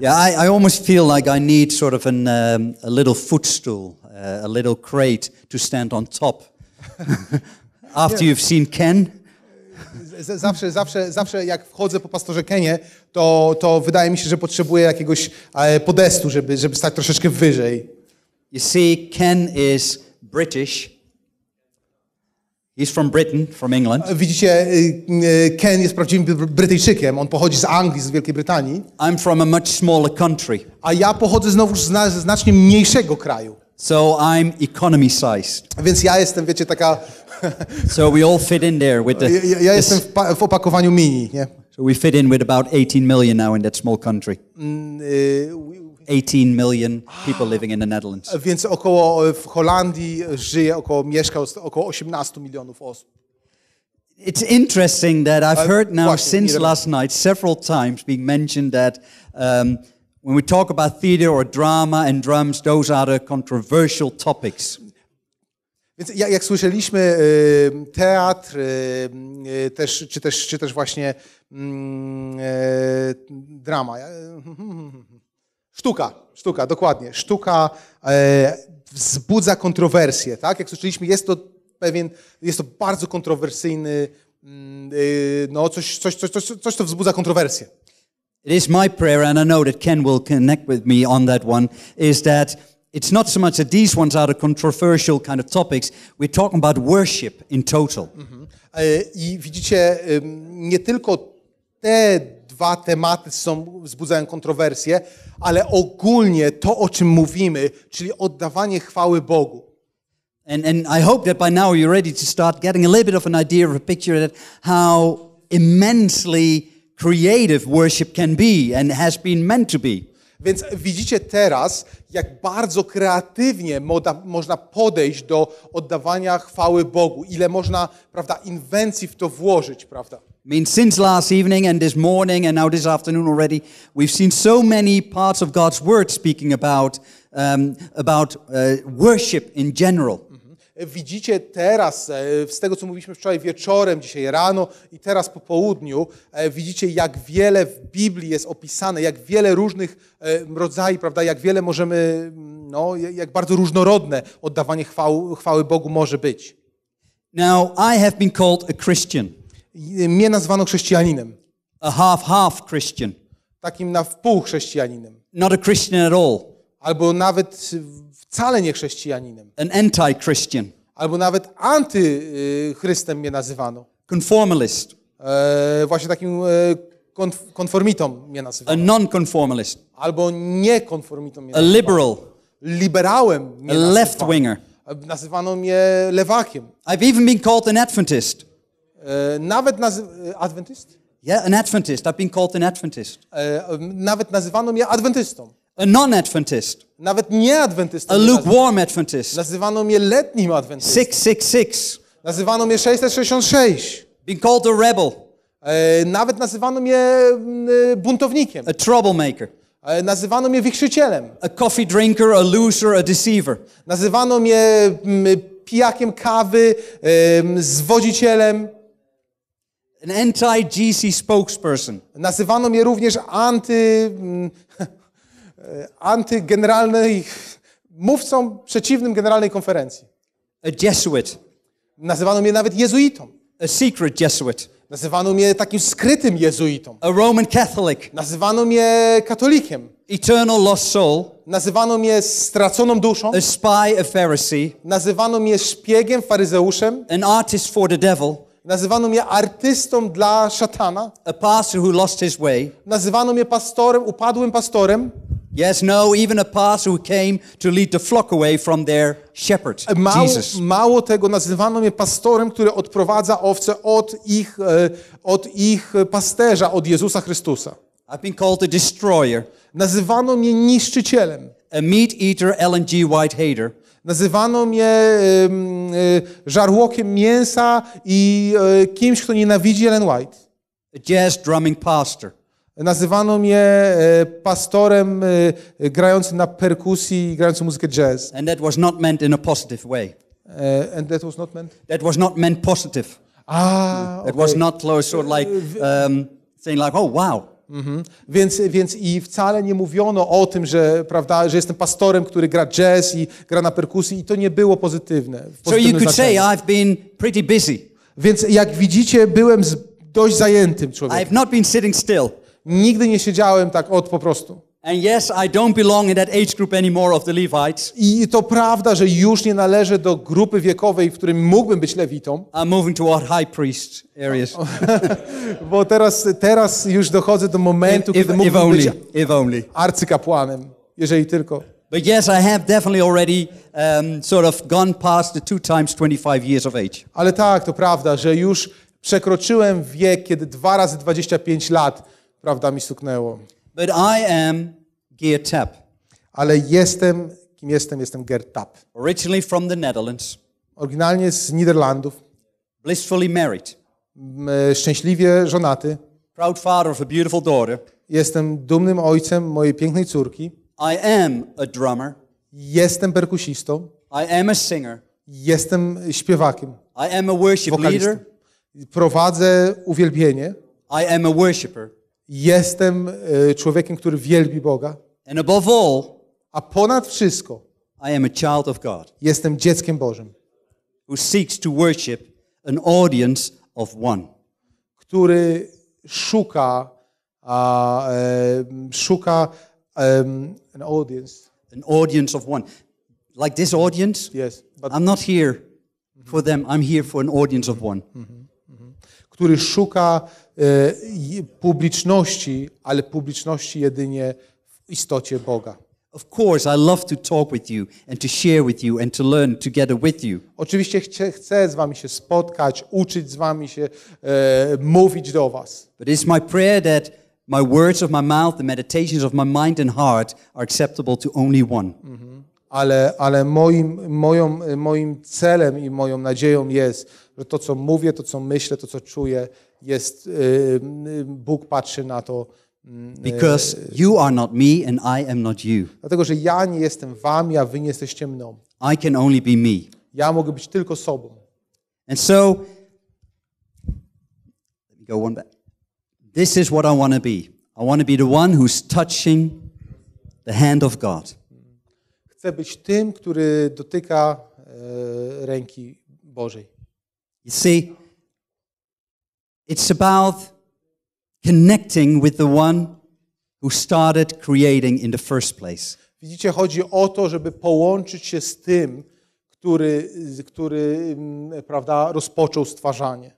Yeah, I, I almost feel like I need sort of an, um, a little footstool, uh, a little crate to stand on top. After you've seen Ken. zawsze, zawsze, zawsze jak wchodzę po pastorze Kenie, to, to wydaje mi się, że potrzebuję jakiegoś podestu, żeby, żeby stać troszeczkę wyżej. You see, Ken is British. He's from Britain, from England. E, widzicie, e, e, Ken jest prawdziwym Brytyjczykiem. On pochodzi z Anglii, z Wielkiej Brytanii. I'm from a much smaller country. A ja pochodzę znowu z znacznie mniejszego kraju. So I'm economy sized. Więc ja jestem, wiecie, taka... so we all fit in there with the... Ja, ja jestem w, w, opakowaniu mini, nie? So we fit in with about 18 million now in that small country. Mm, y 18 million people living in the Netherlands. Więc około e, w Holandii żyje około mieszka około 18 milionów osób. It's interesting that I've heard now since last night several times being mentioned that um, when we talk about theater or drama and drums, those are the controversial topics. Więc jak, jak słyszeliśmy, e, teatr e, też, czy, też, czy też właśnie mm, drama. Hmm, hmm, hmm, Sztuka, sztuka, dokładnie. Sztuka e, wzbudza kontrowersje, tak? Jak słyszeliśmy, jest to pewien, jest to bardzo kontrowersyjny, mm, y, no coś, coś, coś, coś, coś co wzbudza kontrowersje. It is my prayer, and I know that Ken will connect with me on that one, is that it's not so much that these ones are the controversial kind of topics, we're talking about worship in total. Mm -hmm. I widzicie, nie tylko te dwa tematy są, wzbudzają kontrowersje, ale ogólnie to, o czym mówimy, czyli oddawanie chwały Bogu. And, and I hope that by now you're ready to start getting a little bit of an idea of a picture that how immensely creative worship can be and has been meant to be. Więc widzicie teraz, jak bardzo kreatywnie moda, można podejść do oddawania chwały Bogu, ile można, prawda, inwencji w to włożyć, prawda? I mean, since last evening and this morning and now this afternoon already, we've seen so many parts of God's word speaking about, um, about uh, worship in general. Mhm. Widzicie teraz, e, z tego co mówiliśmy wczoraj wieczorem, dzisiaj rano i teraz po południu, e, widzicie jak wiele w Biblii jest opisane, jak wiele różnych e, rodzajów, prawda, jak wiele możemy, no, jak bardzo różnorodne oddawanie chwały, chwały Bogu może być. Now, I have been called a Christian. Y, mnie nazwano chrześcijaninem. A half-half Christian. Takim na wpół chrześcijaninem. Not a Christian at all. Albo nawet wcale nie chrześcijaninem. An anti-Christian. Albo nawet antychrystem y, mnie nazywano. Conformalist. E, właśnie takim e, konformitą mnie nazywano. A non-conformalist. Albo niekonformitą mnie nazywano. A liberal. Liberałem mnie A left-winger. Nazywano mnie lewakiem. I've even been called an Adventist. E, nawet naz... E, Adventist? Yeah, an Adventist. I've been called an Adventist. E, nawet nazywano mnie adwentystą. A non-Adventist. Nawet nie adwentystą. A lukewarm Adventist. Nazywano mnie letnim adwentystą. 666. Nazywano mnie 666. Been called a rebel. Nawet nazywano mnie mm, buntownikiem. A troublemaker. Nazywano mnie wichrzycielem. A coffee drinker, a loser, a deceiver. Nazywano mnie mm, pijakiem kawy, mm, zwodzicielem. An anti-GC spokesperson. Nazywano mnie również anty mm, generalnej, mówcą przeciwnym generalnej konferencji. A Jesuit. Nazywano mnie nawet jezuitą. A secret Jesuit. Nazywano mnie takim skrytym jezuitą. A Roman Catholic. Nazywano mnie katolikiem. Eternal lost soul. Nazywano mnie straconą duszą. A spy, a Pharisee. Nazywano mnie szpiegiem, faryzeuszem. An artist for the devil Nazywano mnie artystą dla szatana. A pastor who lost his way. Nazywano mnie pastorem, upadłym pastorem. Yes, no, even a pastor who came to lead the flock away from their shepherd, e, mało, Jesus. Mało tego, nazywano mnie pastorem, który odprowadza owce od ich, e, od ich pasterza, od Jezusa Chrystusa. I've been called a destroyer. Nazywano mnie niszczycielem. A meat eater, Ellen G. White hater. Nazywano mnie e, żarłokiem mięsa i e, kimś, kto nienawidzi Ellen White. A jazz drumming pastor. Nazywano mnie e, pastorem grającym na perkusji, grającym muzykę jazz. And that was not meant in a positive way. And that was not meant. That was not meant positive. Ah, okay. It was not sort of like um, saying like, oh wow, Mhm. Więc, więc i wcale nie mówiono o tym, że, prawda, że jestem pastorem, który gra jazz i gra na perkusji i to nie było pozytywne. So you could say I've been pretty busy. Więc jak widzicie, byłem dość zajętym człowiekiem. I've not been sitting still. Nigdy nie siedziałem tak od po prostu. And yes, I don't belong in that age group anymore of the Levites. I to prawda, że już nie należę do grupy wiekowej, w którym mógłbym być lewitą. I'm moving toward high priest areas. Bo teraz, teraz już dochodzę do momentu, if, kiedy if, mógłbym if only, być if only. arcykapłanem, jeżeli tylko. But yes, I have definitely already um, sort of gone past the two times 25 years of age. Ale tak, to prawda, że już przekroczyłem wiek, kiedy dwa razy 25 lat, prawda, mi stuknęło. But I am Geertap. Ale jestem, kim jestem? Jestem Geertap. Originally from the Netherlands. Oryginalnie z Niderlandów. Blissfully married. E, szczęśliwie żonaty. Proud father of a beautiful daughter. Jestem dumnym ojcem mojej pięknej córki. I am a drummer. Jestem perkusistą. I am a singer. Jestem śpiewakiem. I am a worship leader. Prowadzę uwielbienie. I am a worshipper. Jestem e, człowiekiem, który wielbi Boga. And above all, a ponad wszystko, I am a child of God. Jestem dzieckiem Bożym. Who seeks to worship an audience of one. Który szuka a, e, szuka um, an audience. An audience of one. Like this audience? Yes. But I'm not here for them. I'm here for an audience of one. Mm -hmm, mm -hmm. Który szuka Y, publiczności, ale publiczności jedynie w istocie Boga. Of course, I love to talk with you and to share with you and to learn together with you. Oczywiście chcę, chcę z wami się spotkać, uczyć z wami się, e, mówić do was. But it's my prayer that my words of my mouth, the meditations of my mind and heart are acceptable to only one. Mm -hmm. Ale, ale moim, moją, moim celem i moją nadzieją jest, że to co mówię, to co myślę, to co czuję jest y, y, Bóg patrzy na to mm, y, Because you are not me and I am not you. Dlatego że ja nie jestem wami, a wy nie jesteście mną. I can only be me. Ja mogę być tylko sobą. And so let me go one back. This is what I want to be. I want to be the one who's touching the hand of God. Chcę być tym, który dotyka e, ręki Bożej. You see, It's about connecting with the one who started creating in the first place. Widzicie, chodzi o to, żeby połączyć się z tym, który, który mm, prawda, rozpoczął stwarzanie.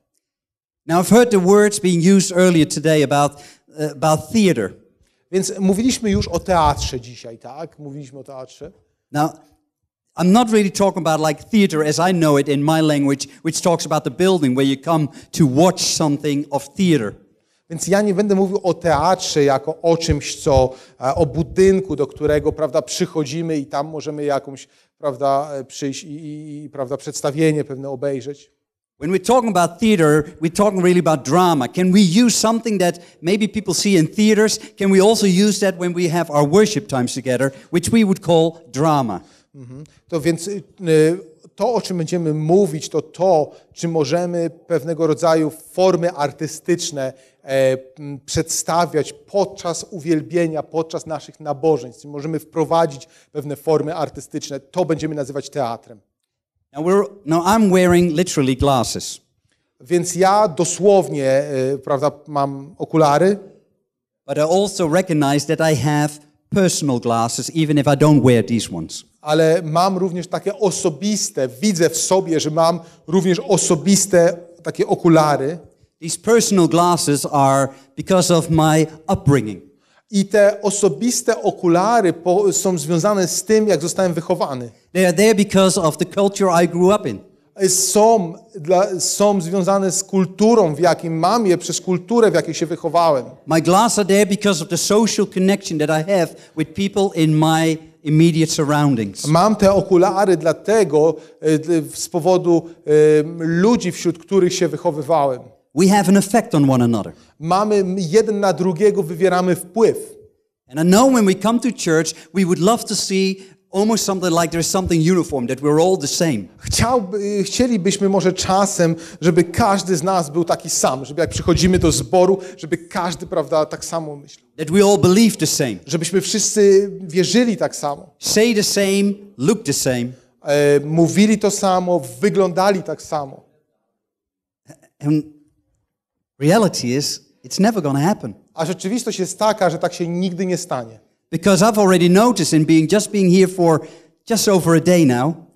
Now I've heard the words being used earlier today about, uh, about theater. Więc mówiliśmy już o teatrze dzisiaj, tak? Mówiliśmy o teatrze. Now I'm not really talking about like theater as I know it in my language, which talks about the building where you come to watch something of theater. Więc ja nie będę mówił o teatrze jako o czymś, co, o budynku, do którego prawda, przychodzimy i tam możemy jakąś prawda, przyjść i, i, prawda, przedstawienie pewne obejrzeć. When we're talking about theater, we're talking really about drama. Can we use something that maybe people see in theaters? Can we also use that when we have our worship times together, which we would call drama? Mhm. To więc y, y, to, o czym będziemy mówić, to to, czy możemy pewnego rodzaju formy artystyczne e, przedstawiać podczas uwielbienia, podczas naszych nabożeństw. Możemy wprowadzić pewne formy artystyczne. To będziemy nazywać teatrem. Now, now I'm wearing literally glasses. Więc ja dosłownie, y, prawda, mam okulary. But I also recognize that I have personal glasses, even if I don't wear these ones. Ale mam również takie osobiste, widzę w sobie, że mam również osobiste takie okulary. These personal glasses are because of my upbringing. I te osobiste okulary po, są związane z tym, jak zostałem wychowany. They are there because of the culture I grew up in są, dla, są związane z kulturą, w jakim mam je, przez kulturę, w jakiej się wychowałem. My glasses are there because of the social connection that I have with people in my immediate surroundings. Mam te okulary dlatego e, z powodu e, ludzi, wśród których się wychowywałem. We have an effect on one another. Mamy jeden na drugiego wywieramy wpływ. And I know when we come to church, we would love to see Almost something like there's something uniform, that we're all the same. Chciałby, chcielibyśmy może czasem, żeby każdy z nas był taki sam, żeby jak przychodzimy do zboru, żeby każdy, prawda, tak samo myślał. That we all believe the same. Żebyśmy wszyscy wierzyli tak samo. Say the same, look the same. E, mówili to samo, wyglądali tak samo. And reality is, it's never gonna happen. A rzeczywistość jest taka, że tak się nigdy nie stanie. Because I've already noticed in being just being here for just over a day now,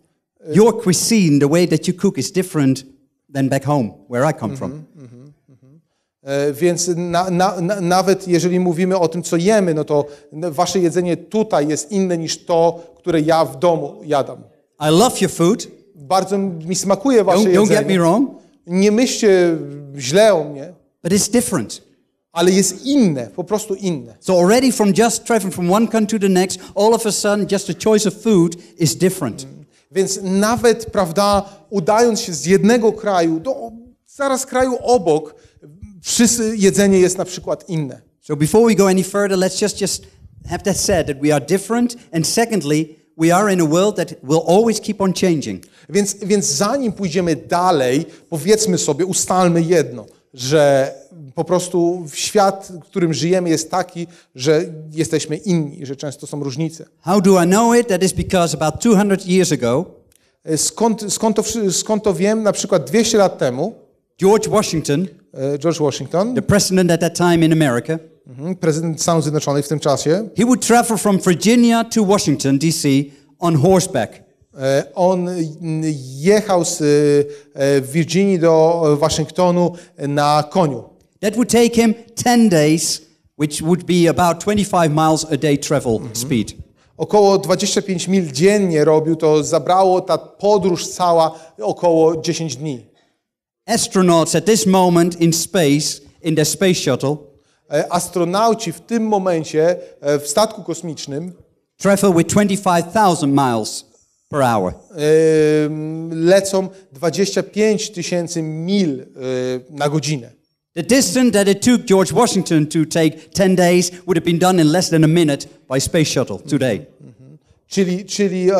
your cuisine, the way that you cook is different than back home, where I come from. Mm-hmm, mm-hmm, mm-hmm. E, więc na, na, na, nawet jeżeli mówimy o tym, co jemy, no to wasze jedzenie tutaj jest inne niż to, które ja w domu jadam. I love your food. Bardzo mi smakuje wasze don't, don't jedzenie. Don't get me wrong. Nie myślcie źle o mnie. But it's different ale jest inne, po prostu inne. So already from just traveling from one country to the next, all of a sudden just the choice of food is different. Mm. Więc nawet, prawda, udając się z jednego kraju do zaraz kraju obok, wszyscy jedzenie jest na przykład inne. So before we go any further, let's just just have that said that we are different and secondly, we are in a world that will always keep on changing. Więc więc zanim pójdziemy dalej, powiedzmy sobie, ustalmy jedno, że po prostu świat, w którym żyjemy, jest taki, że jesteśmy inni, że często są różnice. How do I know it? That is because about 200 years ago. E, skąd, skąd, to, skąd to wiem? Na przykład 200 lat temu. George Washington. E, George Washington. The president at that time in America. Mhm, prezydent Stanów Zjednoczonych w tym czasie. He would travel from Virginia to Washington D.C. on horseback. E, on jechał z Virginii do Waszyngtonu na koniu. That would take him 10 days, which would be about 25 miles a day travel mhm. speed. Około 25 mil dziennie robił to, zabrało ta podróż cała około 10 dni. Astronauts at this moment in space, in their space shuttle, e, astronauci w tym momencie e, w statku kosmicznym travel with 25,000 miles per hour. E, lecą 25 tysięcy mil na godzinę. The distance that it took George Washington to take 10 days would have been done in less than a minute by space shuttle today. Mhm. Czyli, czyli e,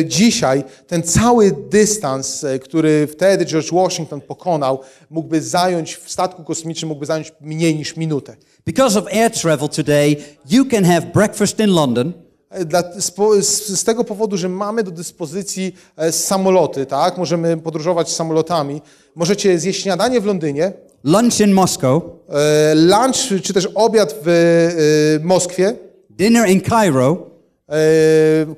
e, dzisiaj ten cały dystans, e, który wtedy George Washington pokonał, mógłby zająć w statku kosmicznym mógłby zająć mniej niż minutę. Because of air travel today, you can have breakfast in London. E, dla, z, z, tego powodu, że mamy do dyspozycji samoloty, tak? Możemy podróżować samolotami. Możecie zjeść śniadanie w Londynie. Lunch in Moscow. E, lunch czy też obiad w e, Moskwie. Dinner in Cairo. E,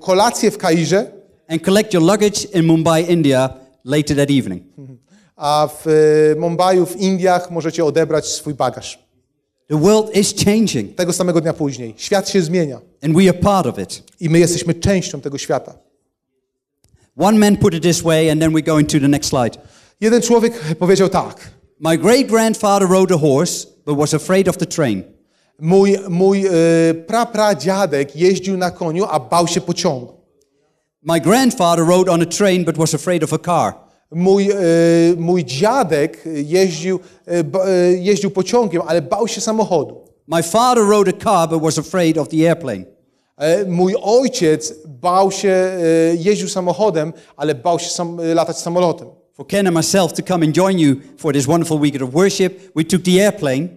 kolację w Kairze. And collect your luggage in Mumbai, India later that evening. A w Mumbai, w Indiach możecie odebrać swój bagaż. The world is changing. Tego samego dnia później. Świat się zmienia. And we are part of it. I my jesteśmy częścią tego świata. One man put it this way and then we go into the next slide. Jeden człowiek powiedział tak. My great grandfather rode a horse, but was afraid of the train. Mój, mój e, prapradziadek jeździł na koniu, a bał się pociągu. My grandfather rode on a train, but was afraid of a car. Mój, e, mój dziadek jeździł, e, e jeździł pociągiem, ale bał się samochodu. My father rode a car, but was afraid of the airplane. E, mój ojciec bał się, e, jeździł samochodem, ale bał się sam, latać samolotem for Ken and myself to come and join you for this wonderful weekend of worship. We took the airplane.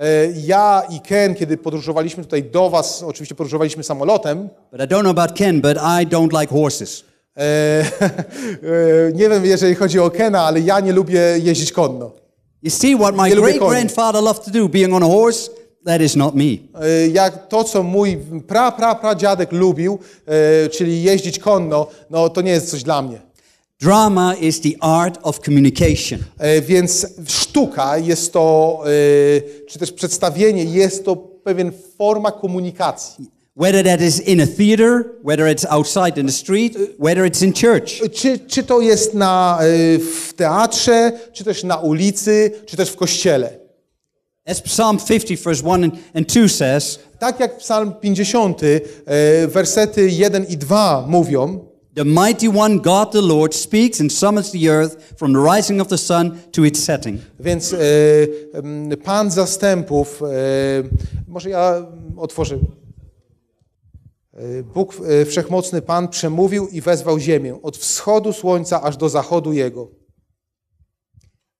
E, ja i Ken, kiedy podróżowaliśmy tutaj do was, oczywiście podróżowaliśmy samolotem. But I don't know about Ken, but I don't like horses. E, e, nie wiem, jeżeli chodzi o Kena, ale ja nie lubię jeździć konno. You see what my great grandfather loved to do, being on a horse. That is not me. Jak to, co mój pra, pra, pra dziadek lubił, czyli jeździć konno, no to nie jest coś dla mnie. Drama is the art of communication. E, więc sztuka jest to, e, czy też przedstawienie jest to pewien forma komunikacji. Whether that is in a theater, whether it's outside in the street, whether it's in church. E, czy, czy to jest na, w teatrze, czy też na ulicy, czy też w kościele. As Psalm 50 verse 1 and 2 says, tak jak Psalm 50 wersety 1 i 2 mówią, The mighty one, God the Lord, speaks and summons the earth from the rising of the sun to its setting. Więc e, Pan zastępów, e, może ja otworzę. E, Bóg e, Wszechmocny Pan przemówił i wezwał ziemię od wschodu słońca aż do zachodu jego.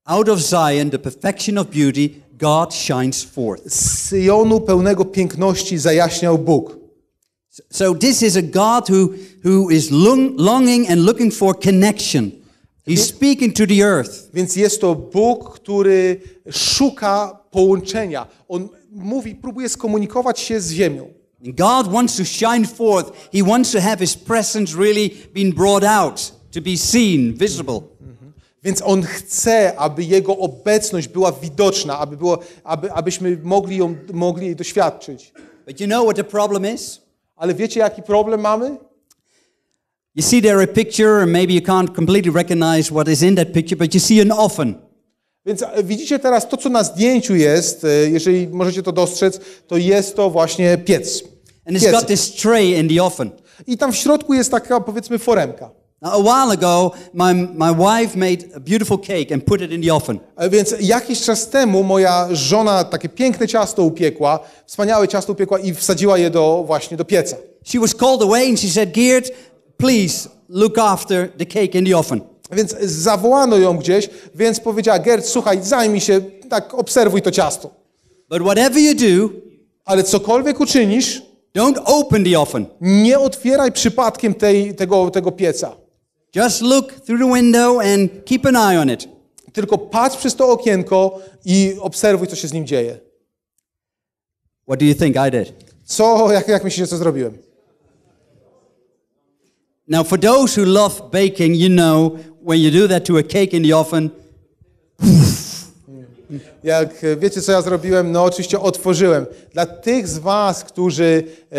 Out of Zion the perfection of beauty God shines forth. Z Sionu pełnego piękności zajaśniał Bóg. So this is a God who, who is long, longing and looking for connection. He's speaking to the earth. Więc jest to Bóg, który szuka połączenia. On mówi, próbuje skomunikować się z ziemią. God wants to shine forth. He wants to have his presence really been brought out, to be seen, visible. Mhm. Więc On chce, aby Jego obecność była widoczna, aby było, aby, abyśmy mogli ją mogli jej doświadczyć. But you know what the problem is? Ale wiecie, jaki problem mamy? You see there a picture and maybe you can't completely recognize what is in that picture, but you see an often. Więc e, widzicie teraz to, co na zdjęciu jest, e, jeżeli możecie to dostrzec, to jest to właśnie piec. And it's got this tray in the oven. I tam w środku jest taka, powiedzmy, foremka a while ago, my, my wife made a beautiful cake and put it in the oven. E, więc jakiś czas temu moja żona takie piękne ciasto upiekła, wspaniałe ciasto upiekła i wsadziła je do właśnie do pieca. She was called away and she said, "Geert, please look after the cake in the oven." Więc zawołano ją gdzieś, więc powiedziała: "Gert, słuchaj, zajmij się, tak obserwuj to ciasto." But whatever you do, ale cokolwiek uczynisz, don't open the oven. Nie otwieraj przypadkiem tej, tego, tego pieca. Just look through the window and keep an eye on it. Tylko patrz przez to okienko i obserwuj, co się z nim dzieje. What do you think I did? Co, jak, jak myślicie, co zrobiłem? Now, for those who love baking, you know when you do that to a cake in the oven. Jak e, wiecie, co ja zrobiłem? No oczywiście otworzyłem. Dla tych z Was, którzy e,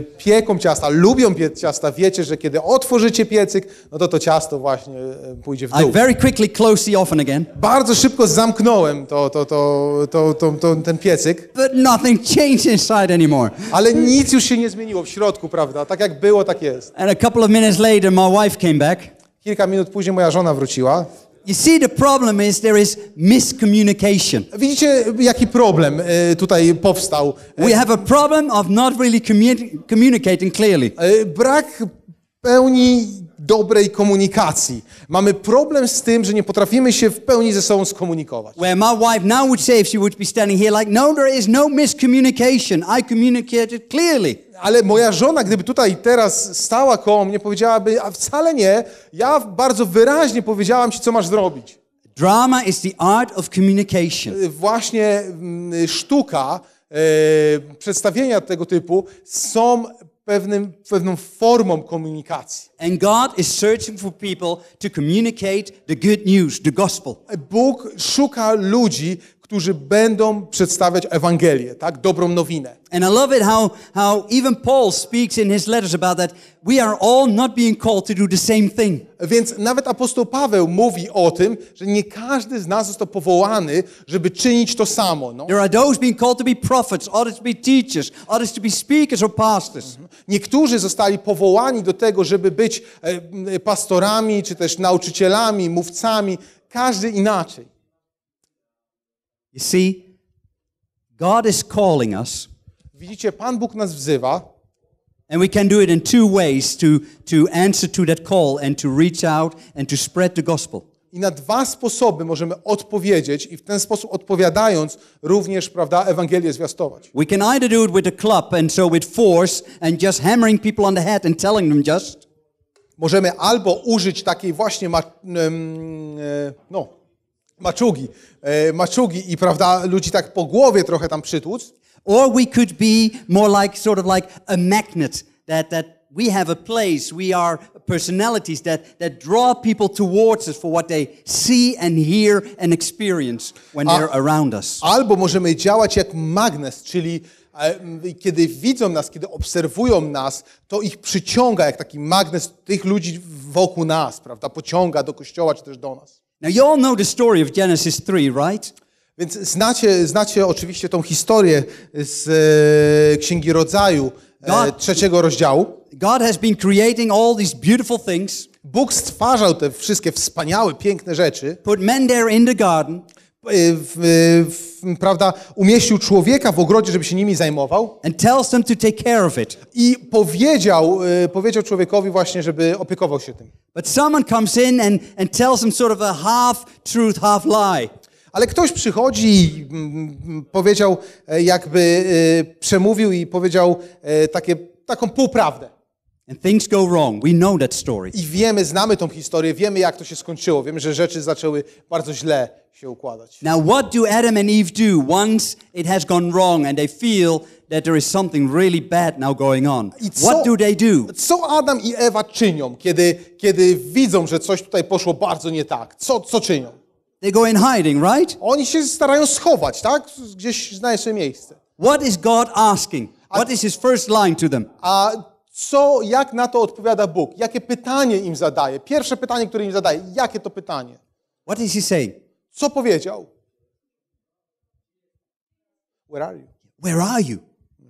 pieką ciasta, lubią piec ciasta, wiecie, że kiedy otworzycie piecyk, no to to ciasto właśnie e, pójdzie w dół. I very quickly closed the oven again. Bardzo szybko zamknąłem to, to, to, to, ten piecyk. But nothing changed inside anymore. Ale nic już się nie zmieniło w środku, prawda? Tak jak było, tak jest. And a couple of minutes later my wife came back. Kilka minut później moja żona wróciła. You see, the problem is there is miscommunication. Widzicie, jaki problem e, tutaj powstał? We have a problem of not really communicating clearly. E, brak pełni dobrej komunikacji. Mamy problem z tym, że nie potrafimy się w pełni ze sobą skomunikować. Where my wife now would say if she would be standing here like no there is no miscommunication. I communicated clearly. Ale moja żona, gdyby tutaj teraz stała koło mnie, powiedziałaby, a wcale nie, ja bardzo wyraźnie powiedziałam ci, co masz zrobić. Drama is the art of communication. Y, właśnie mm, y, sztuka e, przedstawienia tego typu są pewnym, pewną formą komunikacji. And God is searching for people to communicate the good news, the gospel. Bóg szuka ludzi, którzy będą przedstawiać Ewangelię, tak? Dobrą nowinę. And I love it how, how even Paul speaks in his letters about that we are all not being called to do the same thing. Więc nawet apostoł Paweł mówi o tym, że nie każdy z nas został powołany, żeby czynić to samo. No. There are those being called to be prophets, others to be teachers, others to be speakers or pastors. Mhm. Niektórzy zostali powołani do tego, żeby być e, e, pastorami, czy też nauczycielami, mówcami, każdy inaczej. You see, God is calling us. Widzicie, Pan Bóg nas wzywa. And we can do it in two ways to, to answer to that call and to reach out and to spread the gospel. I na dwa sposoby możemy odpowiedzieć i w ten sposób odpowiadając również, prawda, Ewangelię zwiastować. We can either do it with a club and so with force and just hammering people on the head and telling them just. Możemy albo użyć takiej właśnie ma- e, no Maczugi. E, maczugi i prawda, ludzi tak po głowie trochę tam przytłuc. Or we could be more like sort of like a magnet that that we have a place, we are personalities that that draw people towards us for what they see and hear and experience when A, they're around us. Albo możemy działać jak magnes, czyli e, kiedy widzą nas, kiedy obserwują nas, to ich przyciąga jak taki magnes tych ludzi wokół nas, prawda? Pociąga do kościoła czy też do nas. Now you all know the story of Genesis 3, right? Więc znacie, znacie oczywiście tą historię z e, Księgi Rodzaju e, trzeciego rozdziału. God has been creating all these beautiful things, Bóg stwarzał te wszystkie wspaniałe, piękne rzeczy, put men there in the garden, Y, y, prawda, umieścił człowieka w ogrodzie, żeby się nimi zajmował. And tells them to take care of it. I powiedział, y, powiedział człowiekowi właśnie, żeby opiekował się tym. But someone comes in and, and tells them sort of a half truth, half lie. Ale ktoś przychodzi i mm, mm, powiedział, e, jakby przemówił i powiedział e, takie, taką półprawdę. I wiemy, znamy tą historię, wiemy jak to się skończyło. Wiemy, że rzeczy zaczęły bardzo źle się układać. Now what do Adam and Eve do once it has gone wrong and they feel that there is something really bad now going on? Co, what do they do? Co Adam i Ewa czynią, kiedy, kiedy widzą, że coś tutaj poszło bardzo nie tak? Co, co czynią? They go in hiding, right? Oni się starają schować, tak? Gdzieś znajdzie miejsce. What is God asking? What is his first line to them? A co, jak na to odpowiada Bóg? Jakie pytanie im zadaje? Pierwsze pytanie, które im zadaje. Jakie to pytanie? What is he saying? Co powiedział? Where are you? Where are you?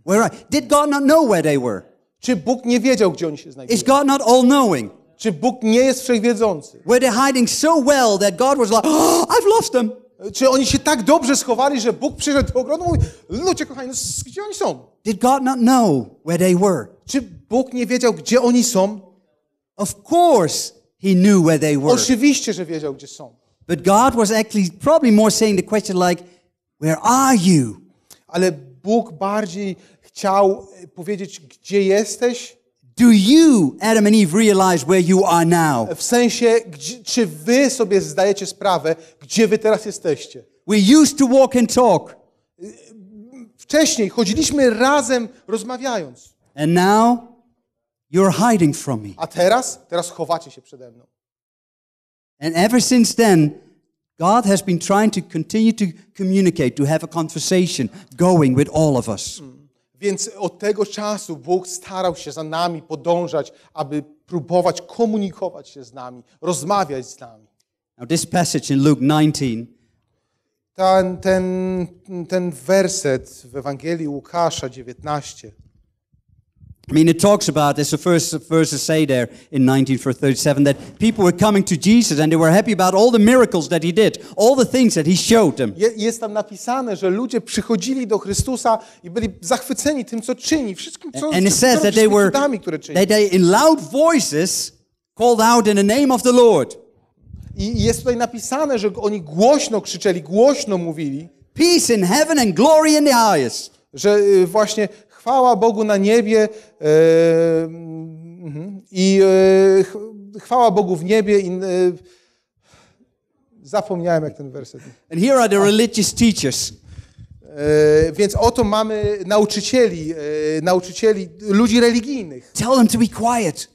Where are... Did God not know where they were? Czy Bóg nie wiedział, gdzie oni się znajdują? Is God not all knowing? Czy Bóg nie jest wszechwiedzący? Were they hiding so well that God was like, oh, I've lost them. Czy oni się tak dobrze schowali, że Bóg przyszedł do ogrodu i mówi, ludzie kochani, no, gdzie oni są? Did God not know where they were? Czy Bóg nie wiedział, gdzie oni są? Of course he knew where they were. Oczywiście, że wiedział, gdzie są. But God was actually probably more saying the question like, where are you? Ale Bóg bardziej chciał e, powiedzieć, gdzie jesteś? Do you, Adam and Eve, realize where you are now? W sensie, czy wy sobie zdajecie sprawę, gdzie wy teraz jesteście? We used to walk and talk. Wcześniej chodziliśmy razem, rozmawiając. And now You're hiding from me. A teraz? Teraz chowacie się przede mną. And ever since then, God has been trying to continue to communicate, to have a conversation going with all of us. Hmm. Więc od tego czasu Bóg starał się za nami podążać, aby próbować komunikować się z nami, rozmawiać z nami. Now this passage in Luke 19 ten, ten, ten werset w Ewangelii Łukasza 19 I mean, it talks about, as the first verses say there in 19:37 that people were coming to Jesus and they were happy about all the miracles that he did, all the things that he showed them. Je, jest tam napisane, że ludzie przychodzili do Chrystusa i byli zachwyceni tym, co czyni, wszystkim, co, and, and it says that they were, cudami, That they in loud voices called out in the name of the Lord. I jest tutaj napisane, że oni głośno krzyczeli, głośno mówili. Peace in heaven and glory in the highest że właśnie chwała Bogu na niebie e, mhm. i e, chwała Bogu w niebie i e, zapomniałem jak ten werset. And here are the religious teachers. więc oto mamy nauczycieli, nauczycieli, ludzi religijnych. Tell them to be quiet.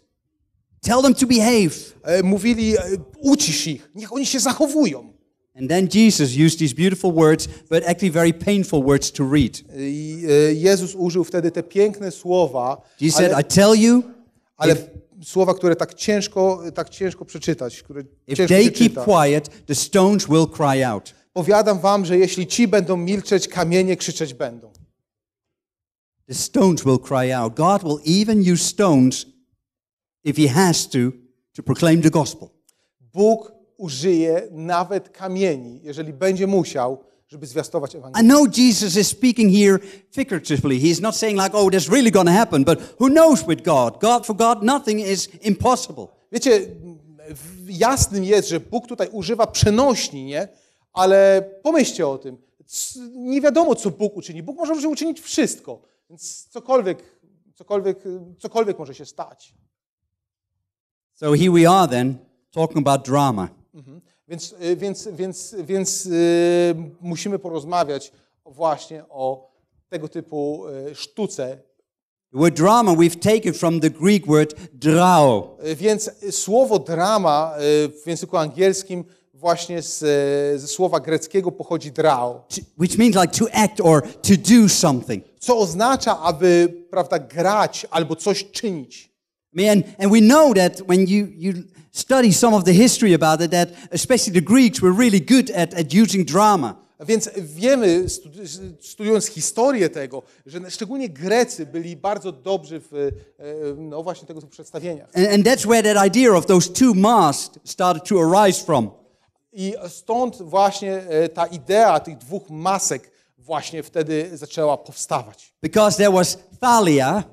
Tell them to behave. mówili, ucisz ich, niech oni się zachowują. And then Jesus used these beautiful words, but actually very painful words to read. E, Jezus użył wtedy te piękne słowa. He said, ale, I tell you, ale if, słowa, które tak ciężko, tak ciężko przeczytać, które if ciężko they keep quiet, the stones will cry out. Powiadam wam, że jeśli ci będą milczeć, kamienie krzyczeć będą. The stones will cry out. God will even use stones if he has to to proclaim the gospel. Bóg użyje nawet kamieni, jeżeli będzie musiał, żeby zwiastować Ewangelię. I know Jesus is speaking here figuratively. He's not saying like, oh, that's really going to happen, but who knows with God? God for God nothing is impossible. Wiecie, jasnym jest, że Bóg tutaj używa przenośni, nie? Ale pomyślcie o tym. Nie wiadomo, co Bóg uczyni. Bóg może uczynić wszystko. Więc cokolwiek, cokolwiek, cokolwiek może się stać. So here we are then, talking about drama. Mhm. Y, więc, więc, więc, więc y, musimy porozmawiać właśnie o tego typu y, sztuce. The word drama we've taken from the Greek word drao. Więc słowo drama w języku angielskim właśnie z, ze słowa greckiego pochodzi drao. Which means like to act or to do something. Co oznacza, aby prawda, grać albo coś czynić. I mean, and we know that when you, you study some of the history about it that especially the Greeks were really good at, at using drama. Więc wiemy, studiując historię tego, że szczególnie Grecy byli bardzo dobrzy w e, e, no właśnie tego typu przedstawieniach. and that's where that idea of those two masks started to arise from. I stąd właśnie e, ta idea tych dwóch masek właśnie wtedy zaczęła powstawać. Because there was Thalia,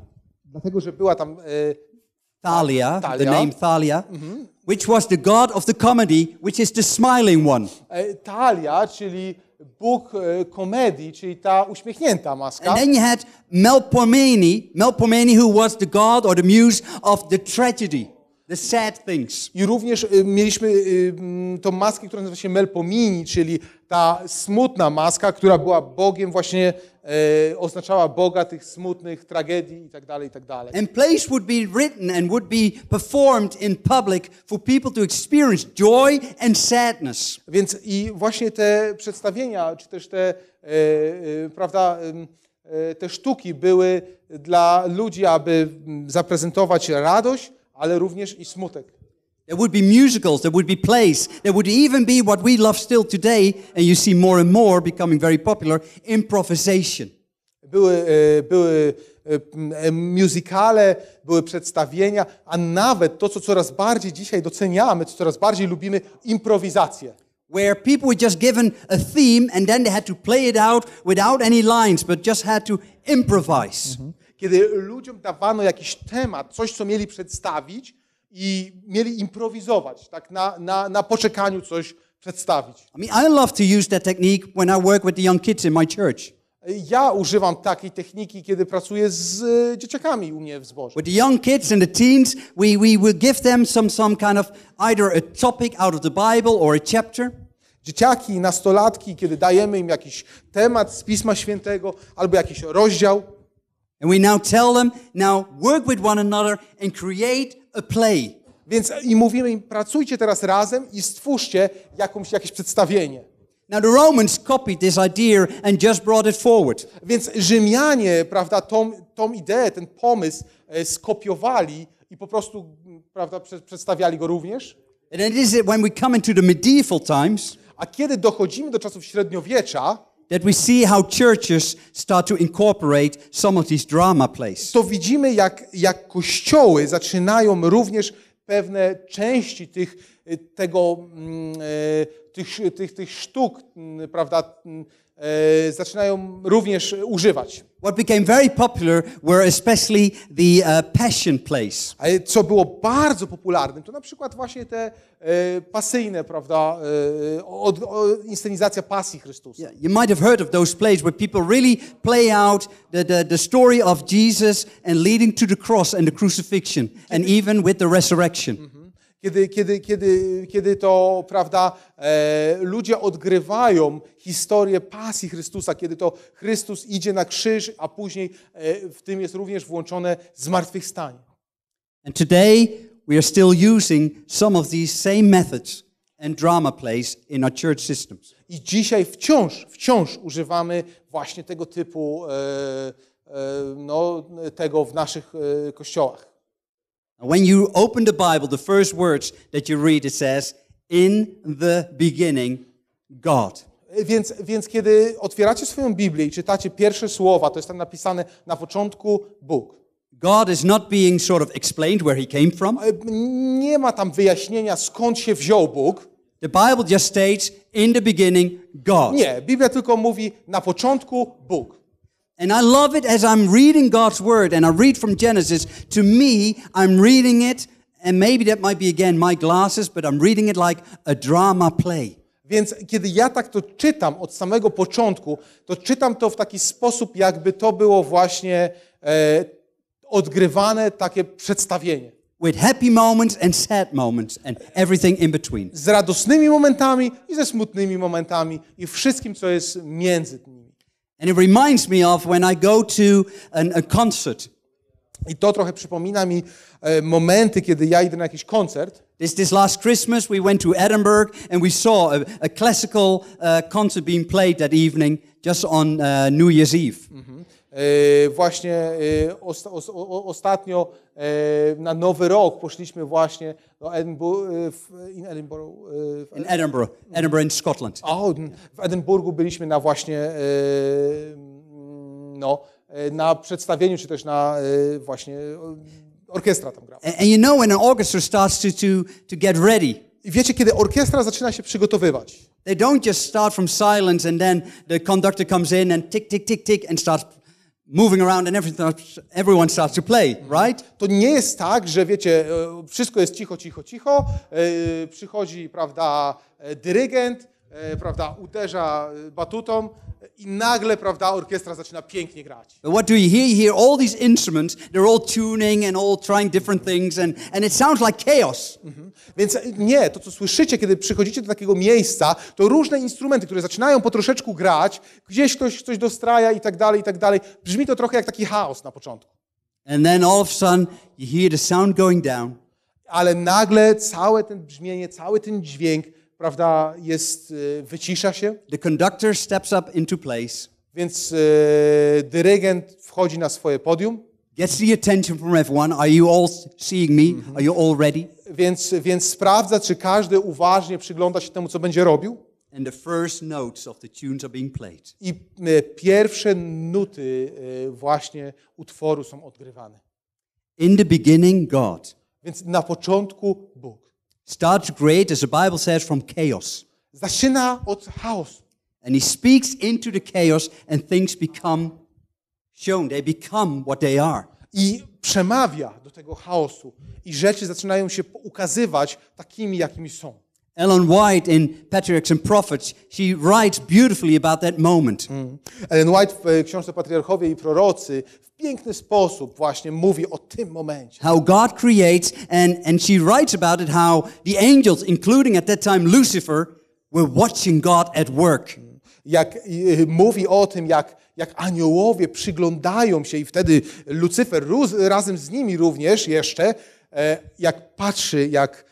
dlatego że była tam Thalia, Thalia. the name Thalia, mm -hmm. which was the god of the comedy, which is the smiling one. Thalia, czyli bóg komedii, czyli ta uśmiechnięta maska. And then you had Melpomene, Melpomene who was the god or the muse of the tragedy. The sad things. I również y, mieliśmy y, mm, tą maskę, która nazywa się Melpomini, czyli ta smutna maska, która była Bogiem właśnie, y, oznaczała Boga tych smutnych tragedii itd. Tak i tak dalej. And plays would be written and would be performed in public for people to experience joy and sadness. Więc i właśnie te przedstawienia, czy też te, e, e, prawda te sztuki były dla ludzi, aby zaprezentować radość, ale również i smutek. There would be musicals, there would be plays, there would even be what we love still today, and you see more and more becoming very popular, improvisation. Były, e, były e, e, musicale, były przedstawienia, a nawet to, co coraz bardziej dzisiaj doceniamy, co coraz bardziej lubimy, improwizacje. Where people were just given a theme and then they had to play it out without any lines, but just had to improvise. Mm -hmm kiedy ludziom dawano jakiś temat, coś, co mieli przedstawić i mieli improwizować, tak na, na, na poczekaniu coś przedstawić. I mean, I love to use that technique when I work with the young kids in my church. Ja używam takiej techniki, kiedy pracuję z e, dzieciakami u mnie w zborze. With the young kids and the teens, we we will give them some some kind of either a topic out of the Bible or a chapter. Dzieciaki, nastolatki, kiedy dajemy im jakiś temat z Pisma Świętego albo jakiś rozdział. And we now tell them, now work with one another and create a play. Więc i mówimy im, pracujcie teraz razem i stwórzcie jakąś, jakieś przedstawienie. Now the Romans copied this idea and just brought it forward. Więc Rzymianie, prawda, tą, tą ideę, ten pomysł e, skopiowali i po prostu, prawda, przedstawiali go również. And it is when we come into the medieval times. A kiedy dochodzimy do czasów średniowiecza, that we see how churches start to incorporate some of these drama plays. To widzimy jak, jak kościoły zaczynają również pewne części tych, tego, mm, e, tych, tych, tych sztuk, mm, prawda, mm, E, zaczynają również używać. What became very popular were especially the uh, passion co było bardzo popularnym, to na przykład właśnie te e, pasyjne, prawda, e, od, inscenizacja pasji Chrystusa. Yeah, you might have heard of those plays where people really play out the, the, the story of Jesus and leading to the cross and the crucifixion and mm-hmm. even with the resurrection. Mm -hmm kiedy, kiedy, kiedy, kiedy to, prawda, e, ludzie odgrywają historię pasji Chrystusa, kiedy to Chrystus idzie na krzyż, a później e, w tym jest również włączone zmartwychwstanie. And today we are still using some of these same methods and drama plays in our church systems. I dzisiaj wciąż, wciąż używamy właśnie tego typu, e, e no, tego w naszych e, kościołach. When you open the Bible, the first words that you read, it says, In the beginning, God. E, więc, więc kiedy otwieracie swoją Biblię i czytacie pierwsze słowa, to jest tam napisane na początku Bóg. God is not being sort of explained where he came from. E, nie ma tam wyjaśnienia skąd się wziął Bóg. The Bible just states in the beginning God. Nie, Biblia tylko mówi na początku Bóg. And I love it as I'm reading God's word and I read from Genesis. To me, I'm reading it, and maybe that might be again my glasses, but I'm reading it like a drama play. Więc kiedy ja tak to czytam od samego początku, to czytam to w taki sposób, jakby to było właśnie e, odgrywane takie przedstawienie. With happy moments and sad moments and everything in between. Z radosnymi momentami i ze smutnymi momentami i wszystkim, co jest między nimi. And it reminds me of when I go to an, a concert. I to trochę przypomina mi e, momenty, kiedy ja idę na jakiś koncert. This, this last Christmas we went to Edinburgh and we saw a, a classical uh, concert being played that evening just on uh, New Year's Eve. Mm -hmm. e, właśnie e, osta o, o, ostatnio E, na Nowy Rok poszliśmy właśnie do Edinburgh, e, w, in Edinburgh, e, w Edinburgh, in Scotland. Oh, w Edynburgu byliśmy na właśnie no, na przedstawieniu czy też na właśnie orkiestra tam grała. And you know when an orchestra starts to to to get ready. Wiecie kiedy orkiestra zaczyna się przygotowywać? They don't just start from silence and then the conductor comes in and tick tick tick tick and starts moving around and everything, everyone starts to play, right? To nie jest tak, że wiecie, e, wszystko jest cicho, cicho, cicho. E, przychodzi, prawda, e, dyrygent, E, prawda, uderza e, batutą e, i nagle, prawda, orkiestra zaczyna pięknie grać. But what do you hear? You hear all these instruments, they're all tuning and all trying different things and, and it sounds like chaos. Mhm. Więc nie, to co słyszycie, kiedy przychodzicie do takiego miejsca, to różne instrumenty, które zaczynają po troszeczku grać, gdzieś ktoś coś dostraja i tak dalej, i tak dalej. Brzmi to trochę jak taki chaos na początku. And then all of a sudden you hear the sound going down. Ale nagle całe ten brzmienie, cały ten dźwięk prawda, jest, y, wycisza się. The conductor steps up into place. Więc e, dyrygent wchodzi na swoje podium. Gets the attention from everyone. Are you all seeing me? Mm -hmm. Are you all ready? Więc, więc sprawdza, czy każdy uważnie przygląda się temu, co będzie robił. And the first notes of the tunes are being played. I e, pierwsze nuty e, właśnie utworu są odgrywane. In the beginning God. Więc na początku Bóg starts great, as the Bible says, from chaos. Zaczyna od chaosu. And he speaks into the chaos and things become shown. They become what they are. I przemawia do tego chaosu i rzeczy zaczynają się ukazywać takimi, jakimi są. Ellen White in Patriarchs and Prophets, she writes beautifully about that moment. Mm. Ellen White w e, książce Patriarchowie i Prorocy w piękny sposób właśnie mówi o tym momencie. How God creates and and she writes about it how the angels including at that time Lucifer were watching God at work. Mm. Jak e, mówi o tym jak jak aniołowie przyglądają się i wtedy Lucifer razem z nimi również jeszcze e, jak patrzy jak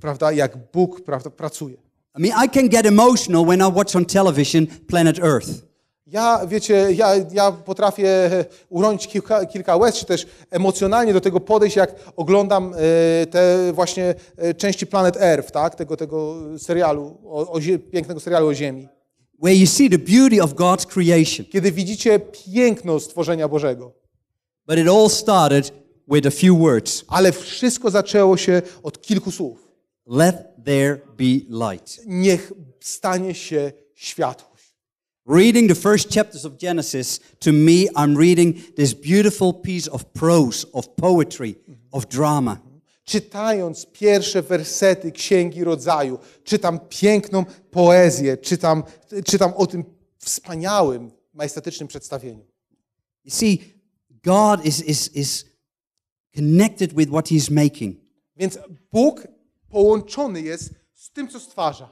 prawda, jak Bóg prawda, pracuje. I mean, I can get emotional when I watch on television Planet Earth. Ja, wiecie, ja, ja potrafię uronić kilka, kilka łez, czy też emocjonalnie do tego podejść, jak oglądam e, te właśnie e, części Planet Earth, tak? tego, tego serialu, o, o, pięknego serialu o Ziemi. Where you see the beauty of God's creation. Kiedy widzicie piękno stworzenia Bożego. But it all started with a few words. Ale wszystko zaczęło się od kilku słów. Let there be light. Niech stanie się światłość. Reading the first chapters of Genesis, to me, I'm reading this beautiful piece of prose, of poetry, of drama. Czytając pierwsze wersety Księgi Rodzaju, czytam piękną poezję, czytam, czytam o tym wspaniałym, majestatycznym przedstawieniu. You see, God is, is, is connected with what he's making. Więc Bóg połączony jest z tym, co stwarza.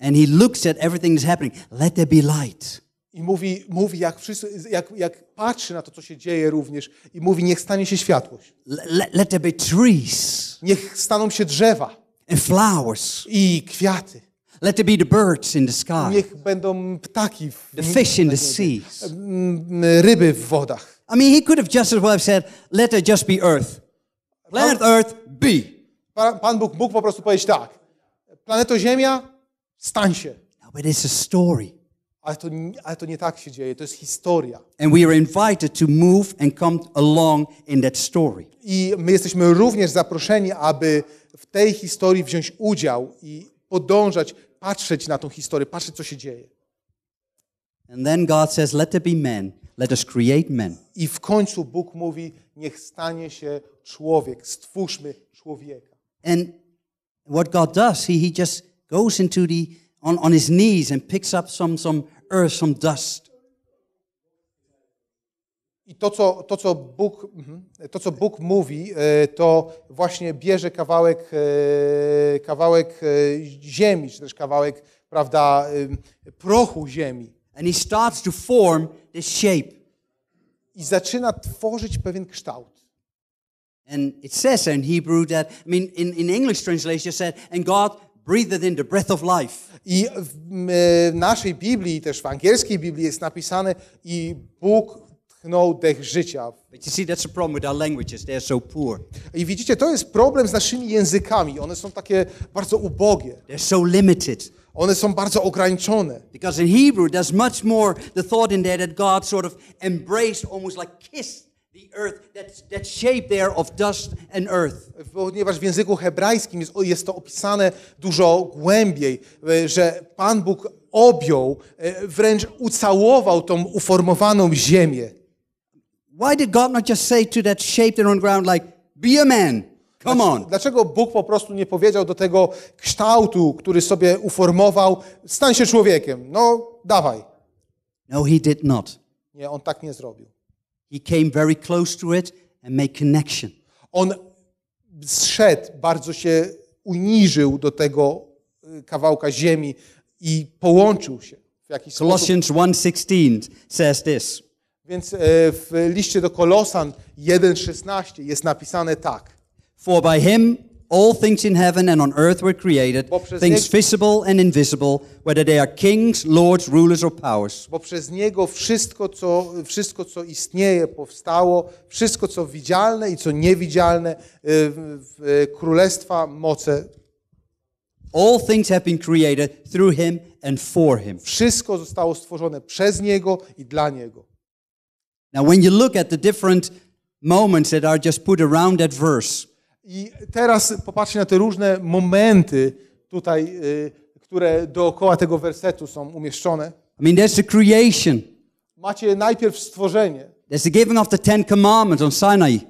And he looks at everything that's happening. Let there be light. I mówi, mówi jak, wszystko, jak, jak patrzy na to, co się dzieje również i mówi, niech stanie się światłość. Let, let there be trees. Niech staną się drzewa. And flowers. I kwiaty. Let there be the birds in the sky. Niech będą ptaki w, the fish in the seas. Mm, mm, ryby w wodach. I mean, he could have just as well have said, let there just be earth. Let earth be. Pan Bóg mógł po prostu powiedzieć tak. Planeto Ziemia, stań się. No, but it's a story. Ale to, ale to nie tak się dzieje, to jest historia. And we are invited to move and come along in that story. I my jesteśmy również zaproszeni, aby w tej historii wziąć udział i podążać, patrzeć na tą historię, patrzeć co się dzieje. And then God says, let there be men, let us create men. I w końcu Bóg mówi, niech stanie się człowiek, stwórzmy człowieka. And what God does, he, he just goes into the, on, on his knees and picks up some, some earth, some dust. I to co, to, co Bóg, mhm, to, co Bóg mówi, e, to właśnie bierze kawałek, e, kawałek e, ziemi, czy też kawałek prawda, prochu ziemi. And he starts to form this shape. I zaczyna tworzyć pewien kształt. And it says in Hebrew that, I mean, in, in English translation, it said, and God breathed in the breath of life. I w e, naszej Biblii, też w angielskiej Biblii jest napisane i Bóg tchnął dech życia. But you see, that's a problem with our languages. They're so poor. I widzicie, to jest problem z naszymi językami. One są takie bardzo ubogie. They're so limited. One są bardzo ograniczone. Because in Hebrew there's much more the thought in there that God sort of embraced almost like kissed Ponieważ w języku hebrajskim jest, jest to opisane dużo głębiej, e, że Pan Bóg objął, e, wręcz ucałował tą uformowaną ziemię. Why did God not just say to that shape there on ground like be a man? Come on. Dlaczego Bóg po prostu nie powiedział do tego kształtu, który sobie uformował, stań się człowiekiem. No, dawaj. No, he did not. Nie, on tak nie zrobił. He came very close to it and made connection. On zszedł, bardzo się uniżył do tego y, kawałka ziemi i połączył się w jakiś Colossians sposób. Colossians 1:16 says this. Więc e, w liście do Kolosan 1:16 jest napisane tak. For by him all things in heaven and on earth were created, things visible and invisible, whether they are kings, lords, rulers or powers. Bo przez niego wszystko co, wszystko co istnieje powstało, wszystko co widzialne i co niewidzialne, królestwa, moce. All things have been created through him and for him. Wszystko zostało stworzone przez niego i dla niego. Now when you look at the different moments that are just put around that verse. I teraz popatrzcie na te różne momenty tutaj, y, które dookoła tego wersetu są umieszczone. I mean, there's the creation. Macie najpierw stworzenie. There's the giving of the Ten Commandments on Sinai.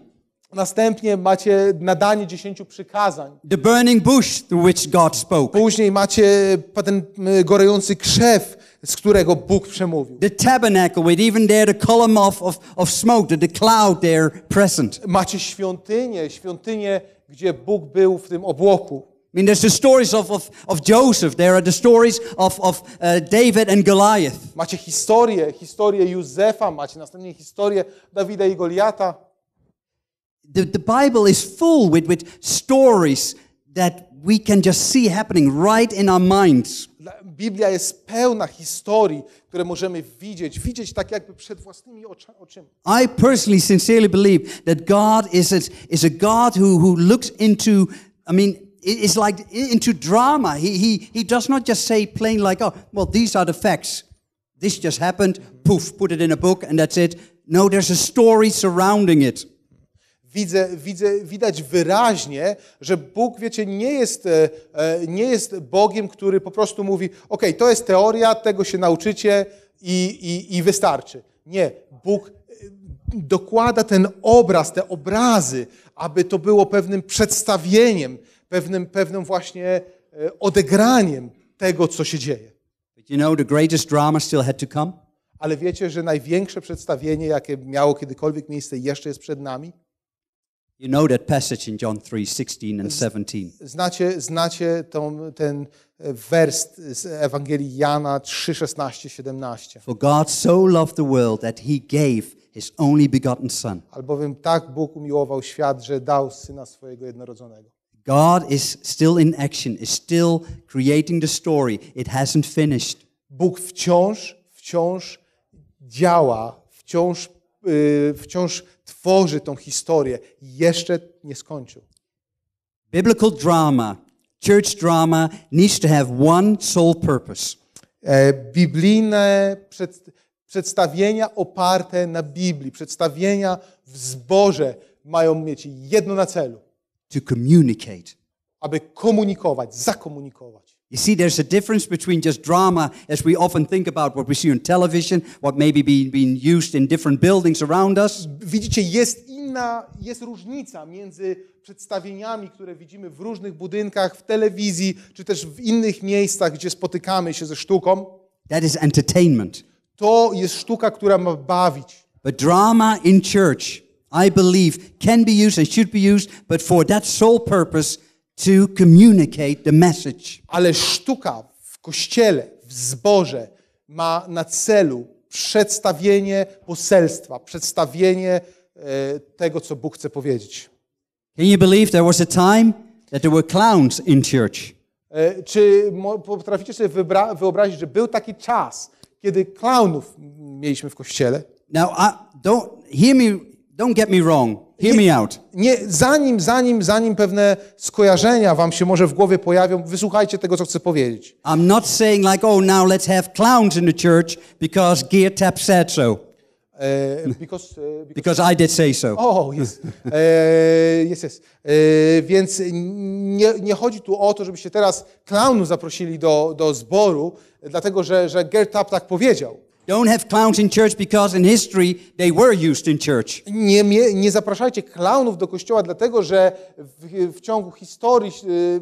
Następnie macie nadanie dziesięciu przykazań. The burning bush through which God spoke. Później macie ten y, gorejący krzew, z którego Bóg przemówił. The tabernacle with even there the column of, of, of smoke, the cloud there present. Macie świątynię, świątynię, gdzie Bóg był w tym obłoku. I mean, there's the stories of, of, of Joseph. There are the stories of, of uh, David and Goliath. Macie historię, historię Józefa, macie następnie historię Dawida i Goliata. The, the Bible is full with, with stories that we can just see happening right in our minds. Biblia jest pełna historii, które możemy widzieć, widzieć tak jakby przed własnymi oczami. I personally sincerely believe that God is a, is a God who, who looks into, I mean, is like into drama. He, he, he does not just say plain like, oh, well, these are the facts. This just happened. Poof, put it in a book and that's it. No, there's a story surrounding it. widzę, widzę, widać wyraźnie, że Bóg, wiecie, nie jest, e, e, nie jest Bogiem, który po prostu mówi: OK, to jest teoria, tego się nauczycie i, i, i wystarczy. Nie, Bóg e, dokłada ten obraz, te obrazy, aby to było pewnym przedstawieniem, pewnym, pewnym właśnie odegraniem tego, co się dzieje. But you know, the greatest drama still had to come? Ale wiecie, że największe przedstawienie, jakie miało kiedykolwiek miejsce, jeszcze jest przed nami? You know that passage in John 3, 16 and 17. Znacie, znacie tą, ten e, wers z Ewangelii Jana 3, 16, 17. For God so loved the world that he gave his only begotten son. Albowiem tak Bóg umiłował świat, że dał Syna swojego jednorodzonego. God is still in action, is still creating the story. It hasn't finished. Bóg wciąż, wciąż działa, wciąż, yy, wciąż tworzy tą historię, jeszcze nie skończył. Biblical drama, church drama needs to have one sole purpose. E, biblijne przed, przedstawienia oparte na Biblii, przedstawienia w zboże mają mieć jedno na celu. To communicate. Aby komunikować, zakomunikować. You see, there's a difference between just drama, as we often think about what we see on television, what maybe being, being used in different buildings around us. Widzicie, jest inna, jest różnica między przedstawieniami, które widzimy w różnych budynkach, w telewizji, czy też w innych miejscach, gdzie spotykamy się ze sztuką. That is entertainment. To jest sztuka, która ma bawić. But drama in church, I believe, can be used and should be used, but for that sole purpose to communicate the message. Ale sztuka w kościele, w zborze ma na celu przedstawienie poselstwa, przedstawienie e, tego, co Bóg chce powiedzieć. Can you believe there was a time that there were clowns in church? E, czy potraficie sobie wyobrazić, że był taki czas, kiedy klaunów mieliśmy w kościele? Now, I, don't hear me, don't get me wrong. Hear me out. Nie, zanim, zanim, zanim pewne skojarzenia wam się może w głowie pojawią, wysłuchajcie tego, co chcę powiedzieć. I'm not saying like, oh, now let's have clowns in the church because Geertap said so. E, because, e, because, because, I did say so. Oh, yes. yes, e, yes. więc nie, nie, chodzi tu o to, żebyście teraz clownów zaprosili do, do zboru, dlatego że, że Gertap tak powiedział. Don't have clowns in church because in history they were used in church. Nie, nie, nie zapraszajcie klaunów do kościoła dlatego, że w, w ciągu historii y,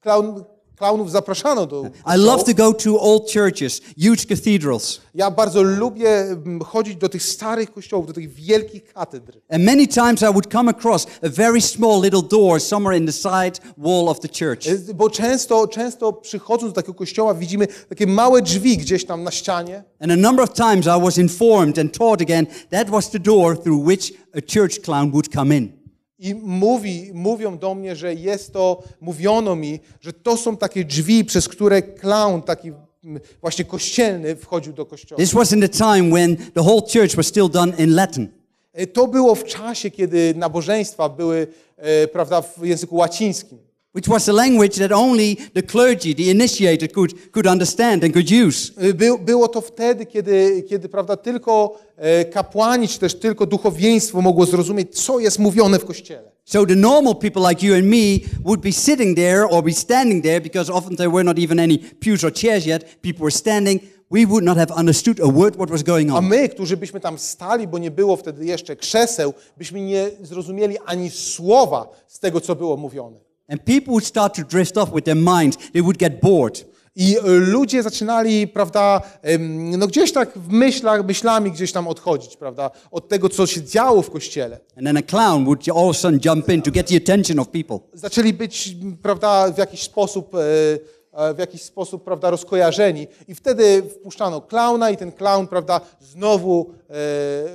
klaun, Klaunów zapraszano do. I love to go to old churches, huge cathedrals. Ja bardzo lubię mm, chodzić do tych starych kościołów, do tych wielkich katedr. And many times I would come across a very small little door somewhere in the side wall of the church. Y, bo często, często przychodząc do takiego kościoła widzimy takie małe drzwi gdzieś tam na ścianie. And a number of times I was informed and taught again that was the door through which a church clown would come in i mówi, mówią do mnie, że jest to, mówiono mi, że to są takie drzwi, przez które klaun taki właśnie kościelny wchodził do kościoła. This was in the time when the whole church was still done in Latin. E, to było w czasie, kiedy nabożeństwa były, e, prawda, w języku łacińskim. Which was a language that only the clergy, the initiated, could, could understand and could use. Y, by, było to wtedy, kiedy, kiedy prawda, tylko e, kapłani, czy też tylko duchowieństwo mogło zrozumieć, co jest mówione w kościele. So the normal people like you and me would be sitting there or be standing there, because often there were not even any pews or chairs yet. People were standing. We would not have understood a word what was going on. A my, którzy byśmy tam stali, bo nie było wtedy jeszcze krzeseł, byśmy nie zrozumieli ani słowa z tego, co było mówione. And people would start to drift off with their minds. They would get bored. I e, ludzie zaczynali, prawda, no gdzieś tak w myślach, myślami gdzieś tam odchodzić, prawda, od tego, co się działo w kościele. And then a clown would all of a sudden jump in to get the attention of people. Zaczęli być, prawda, w jakiś sposób, e, e, w jakiś sposób, prawda, rozkojarzeni i wtedy wpuszczano klauna i ten klaun, prawda, znowu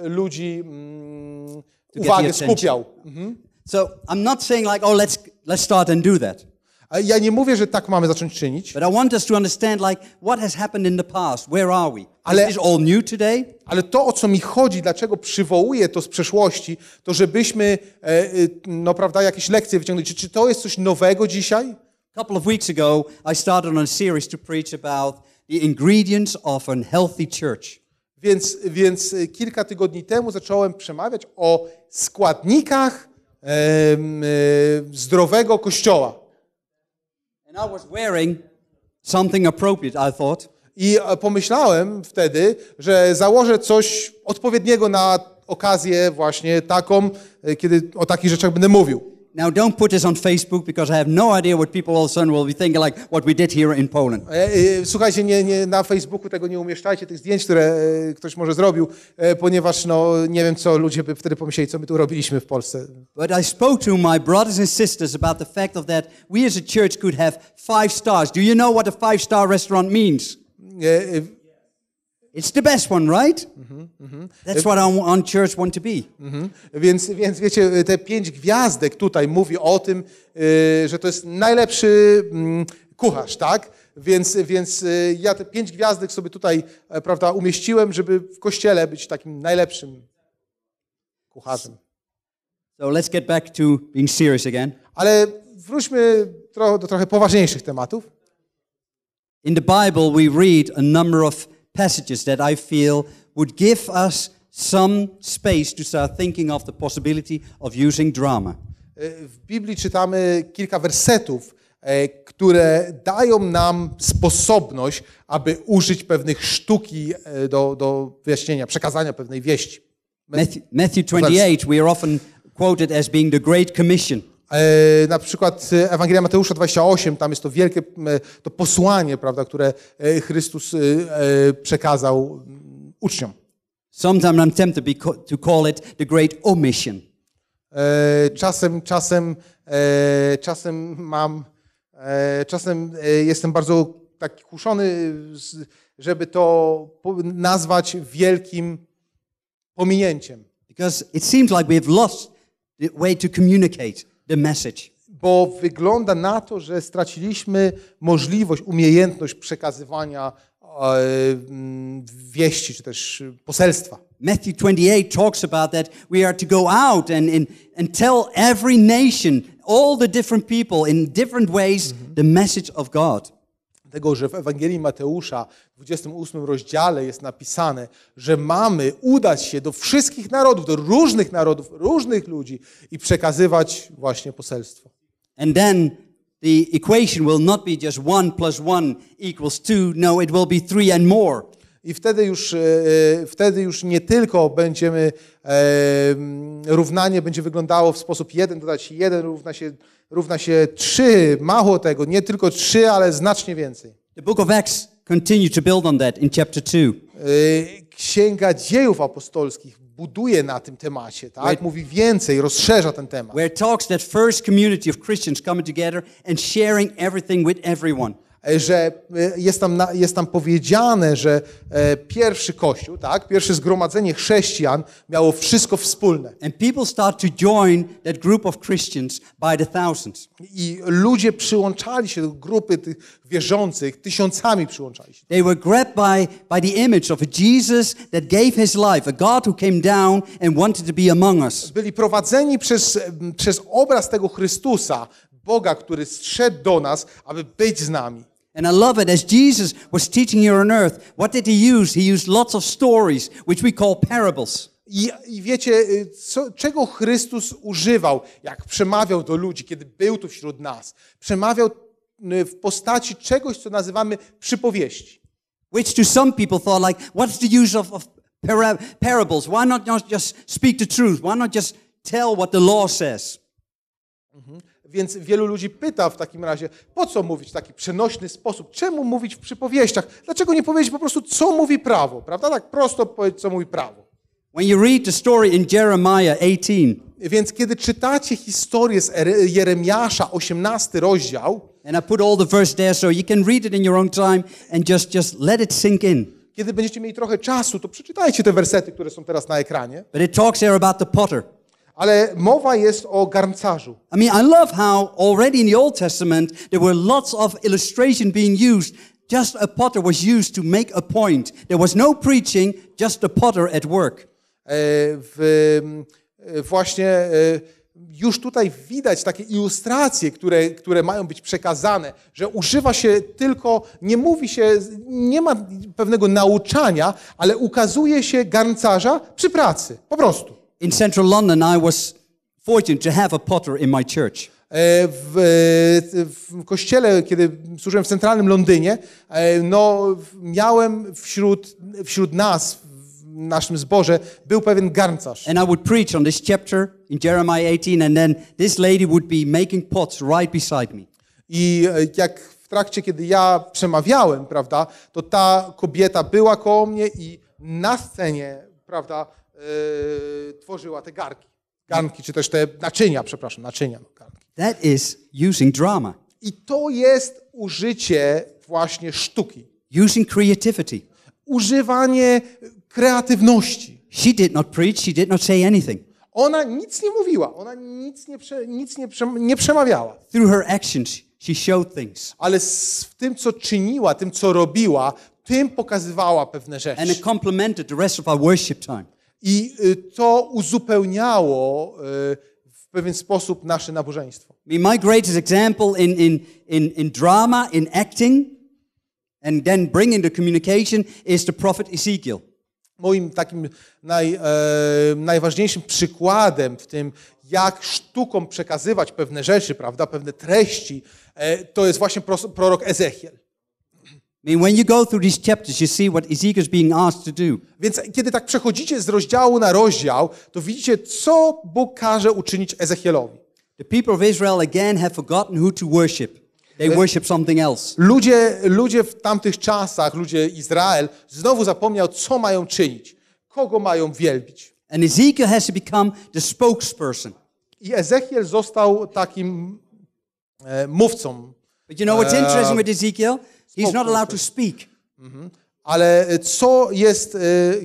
ludzi mm, uwagę skupiał. Mm So I'm not saying like, oh, let's let's start and do that. Ja nie mówię, że tak mamy zacząć czynić. But I want us to understand like what has happened in the past. Where are we? Ale, Is all new today? ale to, o co mi chodzi, dlaczego przywołuję to z przeszłości, to żebyśmy, e, e no prawda, jakieś lekcje wyciągnęli. Czy, czy to jest coś nowego dzisiaj? A couple of weeks ago, I started on a series to preach about the ingredients of a healthy church. Więc, więc e, kilka tygodni temu zacząłem przemawiać o składnikach E, zdrowego kościoła. And I was wearing something appropriate, I thought. I e, pomyślałem wtedy, że założę coś odpowiedniego na okazję właśnie taką, e, kiedy o takich rzeczach będę mówił. Now, don't put this on Facebook because I have no idea what people all of a sudden will be thinking, like what we did here in Poland. Słuchajcie, nie, nie, na Facebooku tego nie umieszczajcie, tych zdjęć, które ktoś może zrobił, ponieważ no, nie wiem, co ludzie by wtedy pomyśleli, co my tu robiliśmy w Polsce. But I spoke to my brothers and sisters about the fact of that we as a church could have five stars. Do you know what a five-star restaurant means? It's the best one, right? Mm-hmm, mm-hmm. That's what on, on church want to be. Mm-hmm. Więc, więc wiecie, y, te pięć gwiazdek tutaj mówi o tym, y, że to jest najlepszy mm, kucharz, tak? Więc, więc y, ja te pięć gwiazdek sobie tutaj, e, prawda, umieściłem, żeby w kościele być takim najlepszym kucharzem. So let's get back to being serious again. Ale wróćmy do trochę poważniejszych tematów. In the Bible we read a number of passages that I feel would give us some space to start thinking of the possibility of using drama. E, w Biblii czytamy kilka wersetów, e, które dają nam sposobność, aby użyć pewnych sztuki e, do, do wyjaśnienia, przekazania pewnej wieści. Matthew, 28, we are often quoted as being the Great Commission. E, na przykład e, Ewangelia Mateusza 28, tam jest to wielkie to posłanie, prawda, które e, Chrystus przekazał mm, uczniom. Sometimes I'm tempted to call it the great omission. Czasem, czasem, czasem mam, czasem jestem bardzo taki kuszony, żeby to nazwać wielkim pominięciem. Because it seems like we have lost the way to communicate. the message. Bo wygląda na to, że straciliśmy możliwość, umiejętność przekazywania mm, wieści czy też poselstwa. Matthew 28 talks about that we are to go out and, and, and tell every nation, all the different people in different ways mhm. the message of God. tego, że w Ewangelii Mateusza w 28 rozdziale jest napisane, że mamy udać się do wszystkich narodów, do różnych narodów, różnych ludzi i przekazywać właśnie poselstwo. And then the equation will not be just one plus one equals two, no, it will be three and more. I wtedy już, e, e, wtedy już nie tylko będziemy, e, równanie będzie wyglądało w sposób jeden dodać jeden równa się, równa się 3, mało tego, nie tylko 3, ale znacznie więcej. The book of Acts continued to build on that in chapter 2. Księga Dziejów Apostolskich buduje na tym temacie, tak? Where, Mówi więcej, rozszerza ten temat. Where it talks that first community of Christians coming together and sharing everything with everyone. E, że e, jest tam, jest tam powiedziane, że e, pierwszy kościół, tak, pierwsze zgromadzenie chrześcijan miało wszystko wspólne. I ludzie przyłączali się do grupy tych wierzących, tysiącami przyłączali się. They were grabbed by, by the image of a Jesus that gave his life, a God who came down and wanted to be among us. Byli prowadzeni przez, mm, przez obraz tego Chrystusa, Boga, który zszedł do nas, aby być z nami. And I love it as Jesus was teaching here on earth, what did he use? He used lots of stories, which we call parables. I, wiecie, y, co, czego Chrystus używał, jak przemawiał do ludzi, kiedy był tu wśród nas? Przemawiał y, w postaci czegoś, co nazywamy przypowieści. Which to some people thought like, what's the use of, of parables? Why not just speak the truth? Why not just tell what the law says? Mhm. Więc wielu ludzi pyta w takim razie, po co mówić w taki przenośny sposób? Czemu mówić w przypowieściach? Dlaczego nie powiedzieć po prostu, co mówi prawo? Prawda? Tak prosto powiedzieć, co mówi prawo. When you read the story in Jeremiah 18, Więc kiedy czytacie historię z Jeremiasza, 18 rozdział, and I put all the verse there so you can read it in your own time and just just let it sink in. kiedy będziecie mieli trochę czasu, to przeczytajcie te wersety, które są teraz na ekranie. But it talks here about the potter. Ale mowa jest o garncarzu. I mean, I love how already in the Old Testament there were lots of illustration being used. Just a potter was used to make a point. There was no preaching, just a potter at work. E, w, e, właśnie e, już tutaj widać takie ilustracje, które, które mają być przekazane, że używa się tylko, nie mówi się, nie ma pewnego nauczania, ale ukazuje się garncarza przy pracy, po prostu. In central London I was fortunate to have a potter in my church. E, e, w, w, kościele, kiedy służyłem w centralnym Londynie, e, no, miałem wśród, wśród nas, w naszym zborze, był pewien garncarz. And I would preach on this chapter in Jeremiah 18 and then this lady would be making pots right beside me. I jak w trakcie, kiedy ja przemawiałem, prawda, to ta kobieta była koło mnie i na scenie, prawda, E, tworzyła te garki. Garnki, czy też te naczynia, przepraszam, naczynia. No, Garnki. That is using drama. I to jest użycie właśnie sztuki. Using creativity. Używanie kreatywności. She did not preach, she did not say anything. Ona nic nie mówiła, ona nic nie, prze, nic nie, prze, nie przemawiała. Through her actions she showed things. Ale z, w tym co czyniła, tym co robiła, tym pokazywała pewne rzeczy. And it complemented the rest of our worship time. I y, to uzupełniało y, w pewien sposób nasze nabożeństwo. My greatest example in, in, in, in drama, in acting, and then bringing the communication is the prophet Ezekiel. Moim takim naj, e, najważniejszym przykładem w tym, jak sztuką przekazywać pewne rzeczy, prawda, pewne treści, e, to jest właśnie prorok Ezechiel. Więc kiedy tak przechodzicie z rozdziału na rozdział, to widzicie, co Bóg każe uczynić Ezechielowi. The people of Israel again have forgotten who to worship. They worship something else. Ludzie, ludzie w tamtych czasach, ludzie Izrael, znowu zapomniał, co mają czynić, kogo mają wielbić. And Ezekiel has to become the spokesperson. I Ezechiel został takim e, mówcą. But you know what's interesting e, with Ezekiel? Mm-hmm. Y, y, he's not allowed y, to speak. Mhm. Ale co jest... Uh,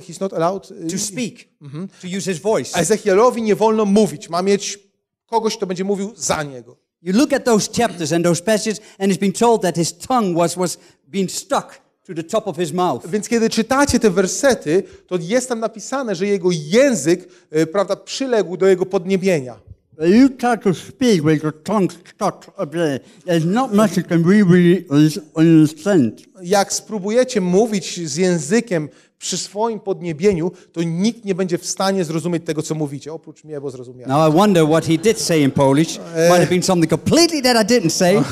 he's not allowed... Uh, to speak. Mhm. To use his voice. Ezechielowi nie wolno mówić. Ma mieć kogoś, kto będzie mówił za niego. You look at those chapters and those passages and it's been told that his tongue was, was being stuck to the top of his mouth. Więc kiedy czytacie te wersety, to jest tam napisane, że jego język, prawda, przyległ do jego podniebienia you try to speak with your tongue stuck up there. There's not much you can really understand. Jak spróbujecie mówić z językiem przy swoim podniebieniu, to nikt nie będzie w stanie zrozumieć tego, co mówicie, oprócz mnie, bo zrozumiałem. Now I wonder what he did say in Polish. E. Might have been something completely that I didn't say.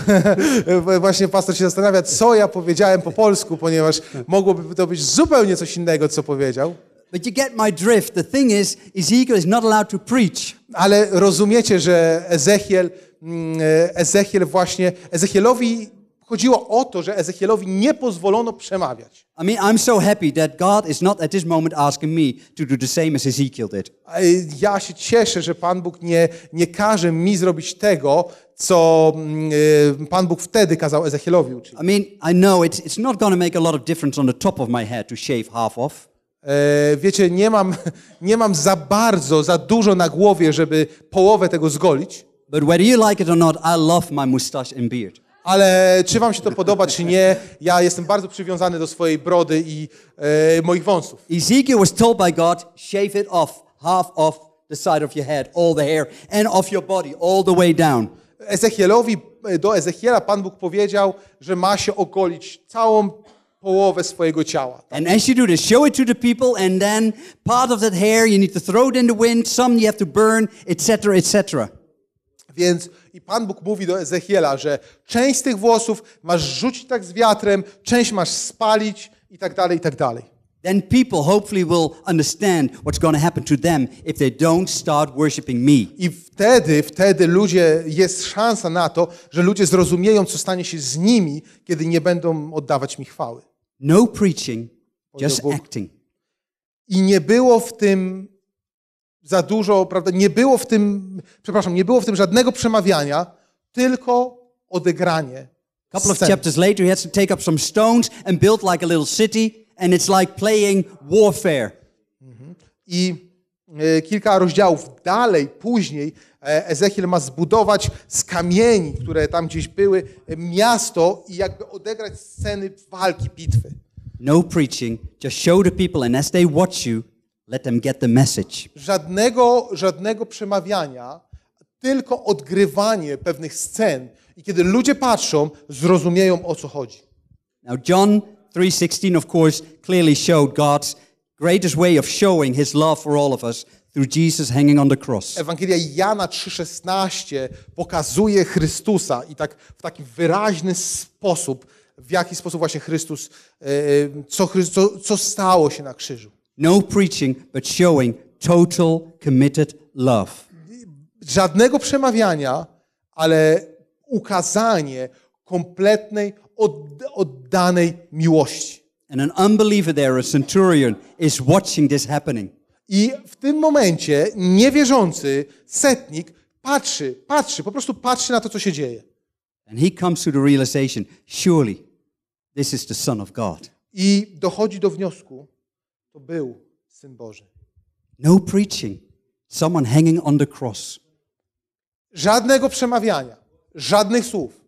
Właśnie pastor się zastanawia, co ja powiedziałem po polsku, ponieważ mogłoby to być zupełnie coś innego, co powiedział. But you get my drift. The thing is, Ezekiel is not allowed to preach. Ale rozumiecie, że Ezechiel, mm, e, Ezechiel właśnie, Ezechielowi chodziło o to, że Ezechielowi nie pozwolono przemawiać. I mean, I'm so happy that God is not at this moment asking me to do the same as Ezekiel did. Y, ja się cieszę, że Pan Bóg nie, nie każe mi zrobić tego, co mm, y, Pan Bóg wtedy kazał Ezechielowi uczynić. I mean, I know it's, it's not going to make a lot of difference on the top of my head to shave half off. E, wiecie, nie mam, nie mam za bardzo, za dużo na głowie, żeby połowę tego zgolić. But whether you like it or not, I love my mustache and beard. Ale czy wam się to podoba, czy nie, ja jestem bardzo przywiązany do swojej brody i e, moich wąsów. Ezekiel was told by God, shave it off, half off the side of your head, all the hair, and off your body, all the way down. Ezechielowi, e, do Ezechiela Pan Bóg powiedział, że ma się ogolić całą połowę swojego ciała. Tak? And as you do this, show it to the people and then part of that hair you need to throw it in the wind, some you have to burn, etc., etc. Więc i Pan Bóg mówi do Ezechiela, że część z tych włosów masz rzucić tak z wiatrem, część masz spalić i tak dalej, i tak dalej. Then people hopefully will understand what's going to happen to them if they don't start worshiping me. I wtedy, wtedy ludzie jest szansa na to, że ludzie zrozumieją, co stanie się z nimi, kiedy nie będą oddawać mi chwały. No preaching, just acting. I nie było w tym za dużo, prawda? Nie było w tym, przepraszam, nie było w tym żadnego przemawiania, tylko odegranie. A couple of chapters later, he had to take up some stones and build like a little city, and it's like playing warfare. Mhm. I e, kilka rozdziałów dalej, później, E, Ezechiel ma zbudować z kamieni, które tam gdzieś były, e, miasto i jakby odegrać sceny walki, bitwy. No preaching, just show the people and as they watch you, let them get the message. Żadnego, żadnego przemawiania, tylko odgrywanie pewnych scen i kiedy ludzie patrzą, zrozumieją o co chodzi. Now John 3:16 of course clearly showed God's greatest way of showing his love for all of us through Jesus hanging on the cross. Ewangelia Jana 3:16 pokazuje Chrystusa i tak w taki wyraźny sposób, w jaki sposób właśnie Chrystus, e, co, co, co stało się na krzyżu. No preaching, but showing total committed love. Żadnego przemawiania, ale ukazanie kompletnej, oddanej miłości. And an unbeliever there, a centurion, is watching this happening. I w tym momencie niewierzący setnik patrzy, patrzy, po prostu patrzy na to, co się dzieje. And he comes to the realization, surely this is the son of God. I dochodzi do wniosku, to był syn Boży. No preaching, someone hanging on the cross. Żadnego przemawiania, żadnych słów.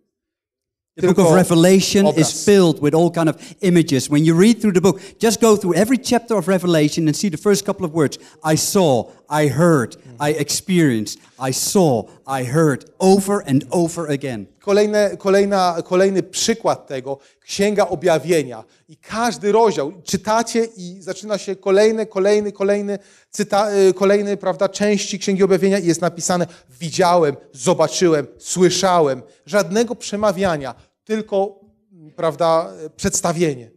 The book of Revelation obraz. is filled with all kind of images. When you read through the book, just go through every chapter of Revelation and see the first couple of words. I saw, I heard, I experienced, I saw, I heard over and over again. Kolejne, kolejna, kolejny przykład tego, Księga Objawienia. I każdy rozdział, czytacie i zaczyna się kolejny, kolejny, kolejny, cyta, y, kolejny prawda, części Księgi Objawienia i jest napisane widziałem, zobaczyłem, słyszałem. Żadnego przemawiania tylko mm, prawda, e, przedstawienie.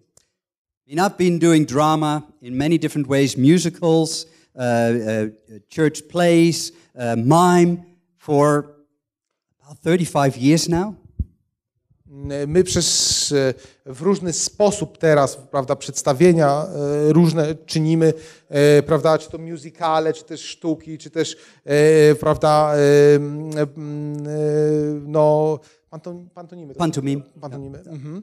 I I've been doing drama in many different ways, musicals, uh, uh, church plays, uh, mime for about 35 years now. Mm, e, my przez e, w różny sposób teraz, prawda, przedstawienia różne czynimy, prawda, czy to muzykale, czy też sztuki, czy też, prawda, no, Panton, pantonimy. Pantonimy. Yeah. Mm-hmm.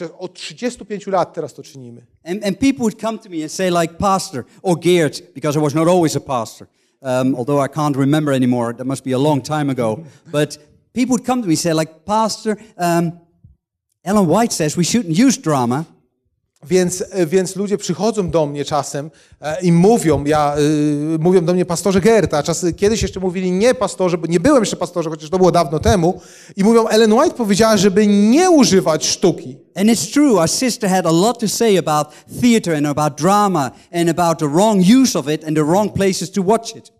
E, od 35 lat teraz to czynimy. And, and people would come to me and say like pastor or Geert, because I was not always a pastor. Um, although I can't remember anymore, that must be a long time ago. But people would come to me and say like, pastor, um, Ellen White says we shouldn't use drama. Więc, więc ludzie przychodzą do mnie czasem e, i mówią, ja, y, mówią do mnie pastorze Gerta, a kiedyś jeszcze mówili nie pastorze, bo nie byłem jeszcze pastorze, chociaż to było dawno temu, i mówią, Ellen White powiedziała, żeby nie używać sztuki. And it's true, our sister had a lot to say about theater and about drama and about the wrong use of it and the wrong places to watch it.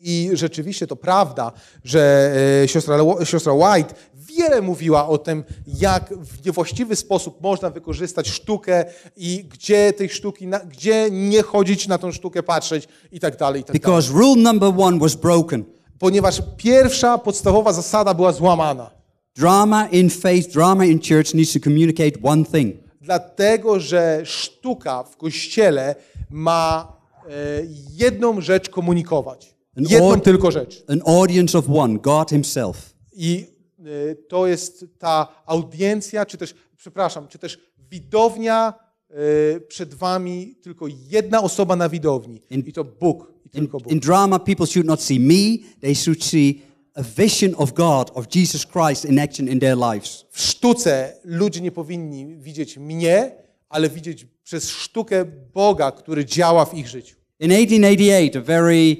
I rzeczywiście to prawda, że e, siostra, siostra White wiele mówiła o tym, jak w niewłaściwy sposób można wykorzystać sztukę i gdzie tej sztuki, na, gdzie nie chodzić na tą sztukę patrzeć i tak dalej. I tak Because dalej. rule number one was broken. Ponieważ pierwsza podstawowa zasada była złamana. Drama in faith, drama in church needs to communicate one thing. Dlatego, że sztuka w kościele ma e, jedną rzecz komunikować. Jedną tylko rzecz. An audience of one, God himself. I Y, to jest ta audiencja, czy też, przepraszam, czy też widownia y, przed wami, tylko jedna osoba na widowni. In, I to Bóg. I tylko Bóg. In, in drama, people should not see me, they should see a vision of God, of Jesus Christ in action in their lives. W sztuce ludzie nie powinni widzieć mnie, ale widzieć przez sztukę Boga, który działa w ich życiu. In 1888, a very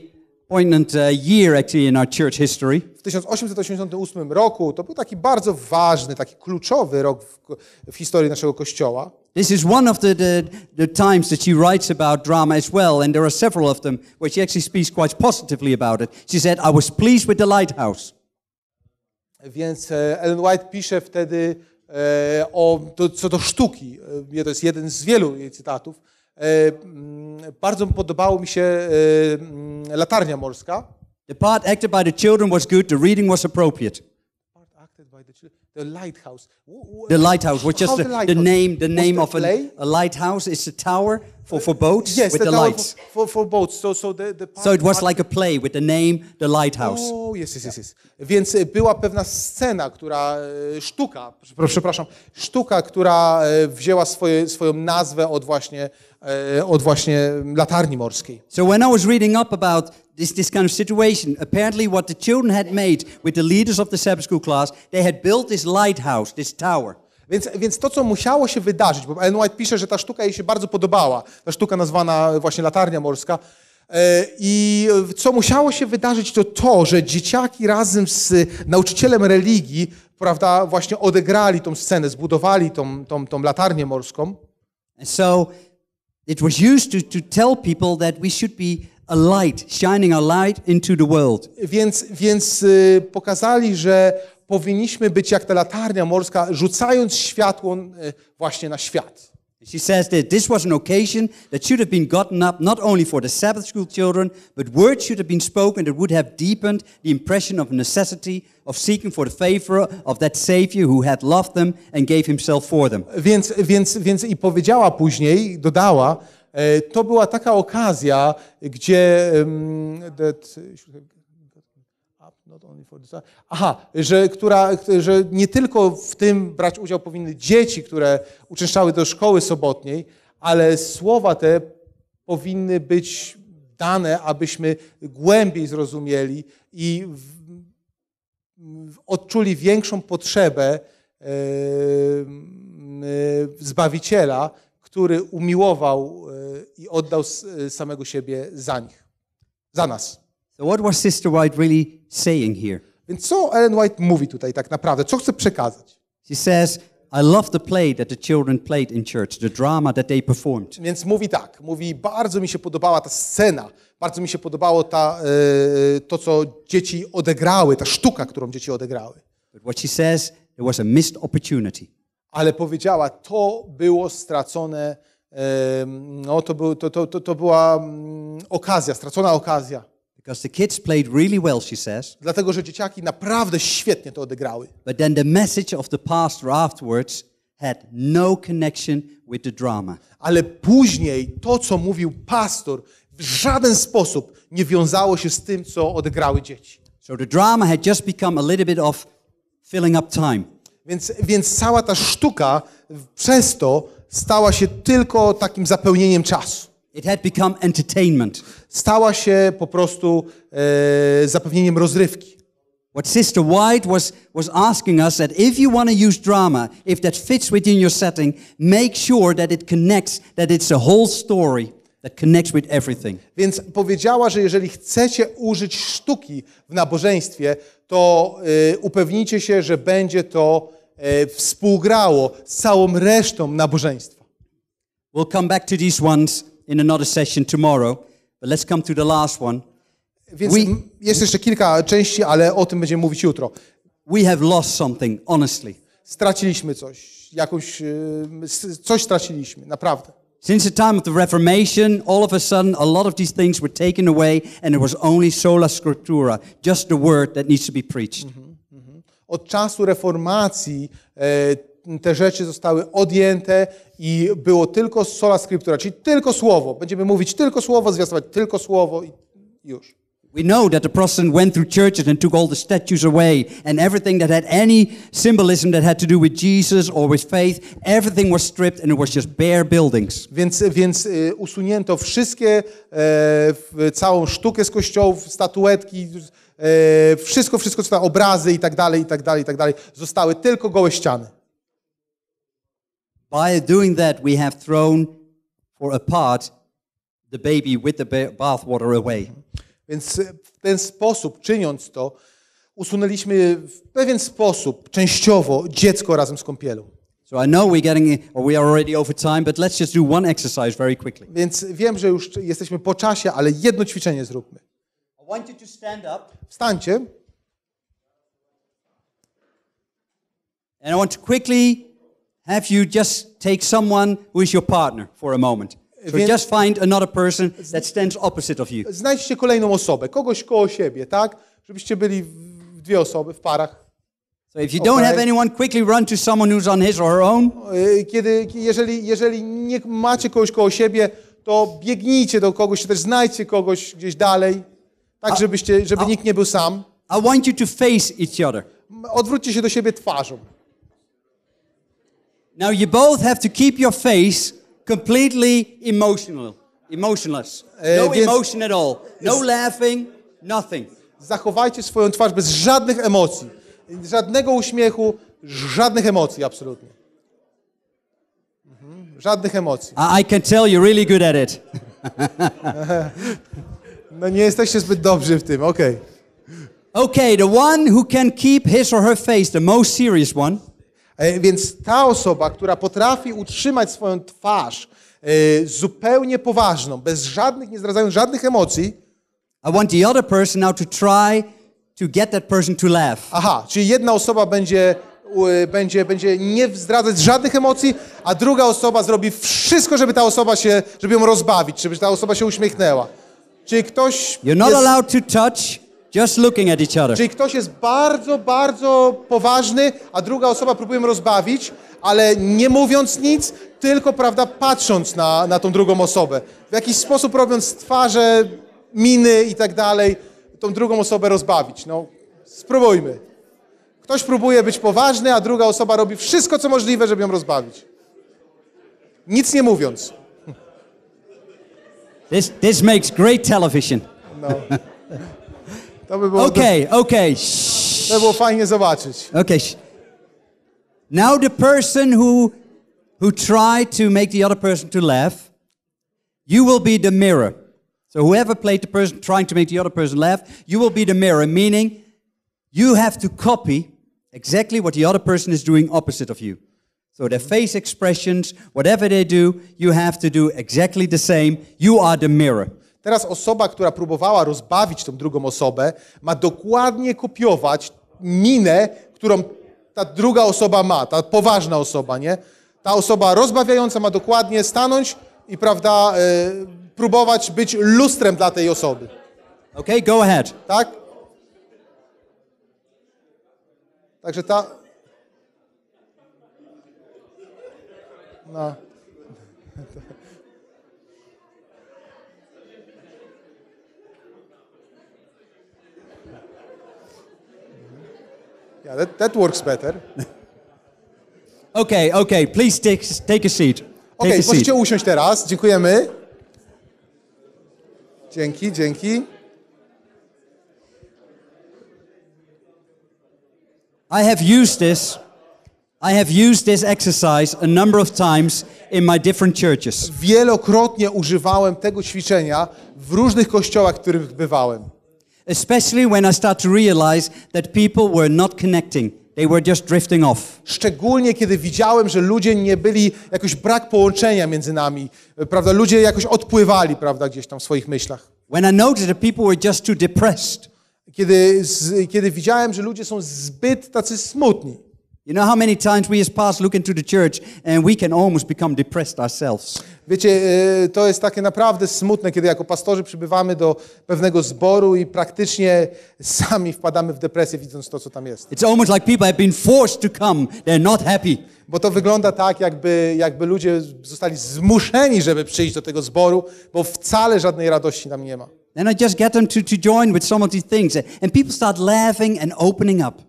poignant uh, year actually in our church history. W 1888 roku to był taki bardzo ważny, taki kluczowy rok w, w historii naszego kościoła. This is one of the, the, the times that she writes about drama as well, and there are several of them where she actually speaks quite positively about it. She said, "I was pleased with the lighthouse." Więc e, Ellen White pisze wtedy e, o to, co do sztuki. E, to jest jeden z wielu jej cytatów E, mm, bardzo podobało mi się e, mm, latarnia morska. The part acted by the children was good, the reading was appropriate. The lighthouse. The lighthouse was just the, the, the, name. The name of a, a, lighthouse is a tower for, for boats yes, with the, the lights. For, for, boats. So, so, the, the so it was like a play with the name, the lighthouse. Oh, yes, yes, yes, yes. Więc była pewna scena, która e, sztuka, przepraszam, sztuka, która wzięła swoje, swoją nazwę od właśnie E, od właśnie latarni morskiej. So when I was reading up about this this kind of situation, apparently what the children had made with the leaders of the Sabbath school class, they had built this lighthouse, this tower. Więc, więc to, co musiało się wydarzyć, bo Ellen White pisze, że ta sztuka jej się bardzo podobała, ta sztuka nazwana właśnie latarnia morska, e, i co musiało się wydarzyć, to to, że dzieciaki razem z nauczycielem religii, prawda, właśnie odegrali tą scenę, zbudowali tą, tą, tą latarnię morską. so It was used to, to tell people that we should be a light, shining a light into the world. Więc, więc pokazali, że powinniśmy być jak ta latarnia morska, rzucając światło właśnie na świat. She says that this was an occasion that should have been gotten up not only for the Sabbath school children, but words should have been spoken that would have deepened the impression of necessity of seeking for the favor of that Savior who had loved them and gave himself for them. Więc, więc, więc i powiedziała później, dodała, e, to była taka okazja, gdzie Aha, że, która, że nie tylko w tym brać udział powinny dzieci, które uczęszczały do szkoły sobotniej, ale słowa te powinny być dane, abyśmy głębiej zrozumieli i odczuli większą potrzebę e, e, Zbawiciela, który umiłował e, i oddał samego siebie za nich, za nas. So what was Sister White really saying here? Więc co Ellen White mówi tutaj tak naprawdę? Co chce przekazać? She says i love the play that the children played in church, the drama that they performed. Więc mówi tak, mówi bardzo mi się podobała ta scena, bardzo mi się podobało ta, e, to co dzieci odegrały, ta sztuka, którą dzieci odegrały. But what she says, it was a missed opportunity. Ale powiedziała, to było stracone, e, no to, był, to, to, to, to była mm, okazja, stracona okazja. Because the kids played really well, she says. Dlatego, że dzieciaki naprawdę świetnie to odegrały. But then the message of the pastor afterwards had no connection with the drama. Ale później to, co mówił pastor, w żaden sposób nie wiązało się z tym, co odegrały dzieci. So the drama had just become a little bit of filling up time. Więc, więc cała ta sztuka przez to stała się tylko takim zapełnieniem czasu. It had become entertainment. Stała się po prostu e, zapewnieniem rozrywki. What Sister White was was asking us that if you want to use drama, if that fits within your setting, make sure that it connects, that it's a whole story that connects with everything. Więc powiedziała, że jeżeli chcecie użyć sztuki w nabożeństwie, to e, upewnijcie się, że będzie to e, współgrało z całą resztą nabożeństwa. We'll come back to these ones in another session tomorrow, but let's come to the last one. Więc we, jest jeszcze kilka części, ale o tym będziemy mówić jutro. We have lost something, honestly. Straciliśmy coś, jakąś y, coś straciliśmy, naprawdę. Since the time of the Reformation, all of a sudden a lot of these things were taken away and it was only sola scriptura, just the word that needs to be preached. Mm -hmm, mm -hmm. Od czasu reformacji e, te rzeczy zostały odjęte i było tylko sola scriptura, czyli tylko słowo. Będziemy mówić tylko słowo, zwiastować tylko słowo i już. We know that the Protestant went through churches and took all the statues away and everything that had any symbolism that had to do with Jesus or with faith, everything was stripped and it was just bare buildings. Więc, więc y, usunięto wszystkie, e, całą sztukę z kościołów, statuetki, e, wszystko, wszystko co tam, obrazy i tak dalej, i tak dalej, i tak dalej. Zostały tylko gołe ściany. By doing that, we have thrown for apart the baby with the bathwater away. Więc w ten sposób, czyniąc to, usunęliśmy w pewien sposób, częściowo, dziecko razem z kąpielą. So I know we're getting, or we are already over time, but let's just do one exercise very quickly. Więc wiem, że już jesteśmy po czasie, ale jedno ćwiczenie zróbmy. I want you to stand up. Wstańcie. And I want to quickly have you just take someone who is your partner for a moment. So Więc... just find another person that stands opposite of you. Znajdźcie kolejną osobę, kogoś koło siebie, tak? Żebyście byli dwie osoby w parach. So if you don't have anyone, quickly run to someone who's on his or her own. E, kiedy, jeżeli, jeżeli nie macie kogoś koło siebie, to biegnijcie do kogoś, też znajdźcie kogoś gdzieś dalej, tak żebyście, żeby I, nikt nie był sam. I want you to face each other. Odwróćcie się do siebie twarzą. Now you both have to keep your face completely emotional, emotionless. Eh, no emotion at all. No laughing, nothing. Zachowajcie swoją twarz bez żadnych emocji, żadnego uśmiechu, żadnych emocji absolutnie. Mhm, żadnych emocji. I, I can tell you're really good at it. no nie jesteście zbyt dobrzy w tym, okej. Okay. Okay, the one who can keep his or her face, the most serious one. E, więc ta osoba, która potrafi utrzymać swoją twarz e, zupełnie poważną, bez żadnych, nie zdradzając żadnych emocji, I want the other person now to try to get that person to laugh. Aha, czyli jedna osoba będzie będzie, będzie nie zdradzać żadnych emocji, a druga osoba zrobi wszystko, żeby ta osoba się, żeby ją rozbawić, żeby ta osoba się uśmiechnęła. Czyli ktoś You're not jest... allowed to touch Just looking at each other. Czyli ktoś jest bardzo, bardzo poważny, a druga osoba próbuje ją rozbawić, ale nie mówiąc nic, tylko, prawda, patrząc na, na tą drugą osobę. W jakiś sposób robiąc twarze, miny i tak dalej, tą drugą osobę rozbawić. No, spróbujmy. Ktoś próbuje być poważny, a druga osoba robi wszystko, co możliwe, żeby ją rozbawić. Nic nie mówiąc. This, this makes great television. No. To by było to by było fajnie zobaczyć. Okay. Now the person who who tried to make the other person to laugh, you will be the mirror. So whoever played the person trying to make the other person laugh, you will be the mirror, meaning you have to copy exactly what the other person is doing opposite of you. So their face expressions, whatever they do, you have to do exactly the same. You are the mirror. Teraz osoba, która próbowała rozbawić tą drugą osobę, ma dokładnie kopiować minę, którą ta druga osoba ma, ta poważna osoba, nie? Ta osoba rozbawiająca ma dokładnie stanąć i, prawda, e, próbować być lustrem dla tej osoby. Okay, go ahead. Tak? Także ta... No. yeah, that, that works better. okay, okay, please take, take a seat. Okej, okay, możecie seat. usiąść teraz. Dziękujemy. Dzięki, dzięki. I have used this I have used this exercise a number of times in my different churches. Wielokrotnie używałem tego ćwiczenia w różnych kościołach, w których bywałem. Especially when I start to realize that people were not connecting. They were just drifting off. Szczególnie kiedy widziałem, że ludzie nie byli, jakoś brak połączenia między nami, prawda? Ludzie jakoś odpływali, prawda, gdzieś tam w swoich myślach. When I noticed that people were just too depressed. Kiedy, z, kiedy widziałem, że ludzie są zbyt tacy smutni. You know how many times we as pastors look into the church and we can almost become depressed ourselves. Wiecie, e, to jest takie naprawdę smutne, kiedy jako pastorzy przybywamy do pewnego zboru i praktycznie sami wpadamy w depresję widząc to, co tam jest. It's almost like people have been forced to come. They're not happy. Bo to wygląda tak, jakby, jakby ludzie zostali zmuszeni, żeby przyjść do tego zboru, bo wcale żadnej radości tam nie ma. I just get them to, to join with some of these things and people start laughing and opening up.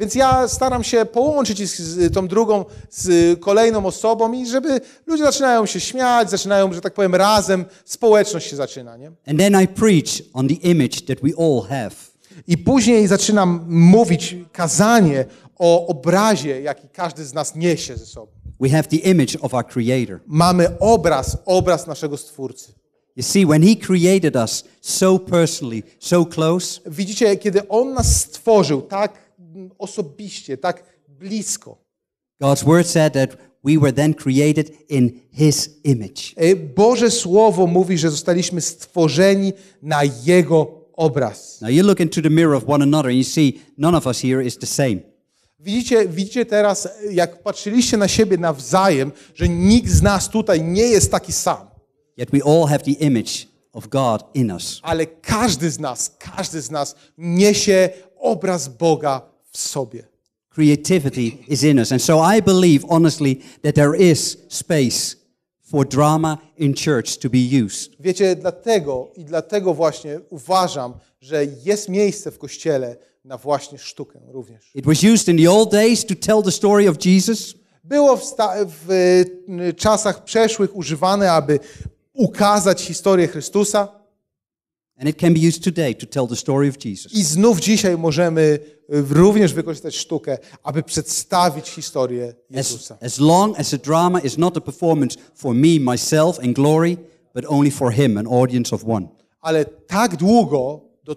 Więc ja staram się połączyć z tą drugą, z kolejną osobą i żeby ludzie zaczynają się śmiać, zaczynają, że tak powiem, razem społeczność się zaczyna, nie? And then I preach on the image that we all have. I później zaczynam mówić kazanie o obrazie, jaki każdy z nas niesie ze sobą. We have the image of our creator. Mamy obraz, obraz naszego stwórcy. You see, when he created us so personally, so close. Widzicie, kiedy on nas stworzył tak osobiście, tak blisko. God's word said that we were then created in his image. E, Boże słowo mówi, że zostaliśmy stworzeni na jego obraz. Now you look into the mirror of one another and you see none of us here is the same. Widzicie, widzicie teraz, e, jak patrzyliście na siebie nawzajem, że nikt z nas tutaj nie jest taki sam. Yet we all have the image of God in us. Ale każdy z nas, każdy z nas niesie obraz Boga w sobie. Creativity is in us. And so I believe honestly that there is space for drama in church to be used. Wiecie, dlatego i dlatego właśnie uważam, że jest miejsce w kościele na właśnie sztukę również. It was used in the old days to tell the story of Jesus. Było w, w y, czasach przeszłych używane, aby ukazać historię Chrystusa. I znów dzisiaj możemy y, również wykorzystać sztukę, aby przedstawić historię Jezusa. As, long as the drama is not a performance for me, myself and glory, but only for him, an audience of one. Ale tak długo, do,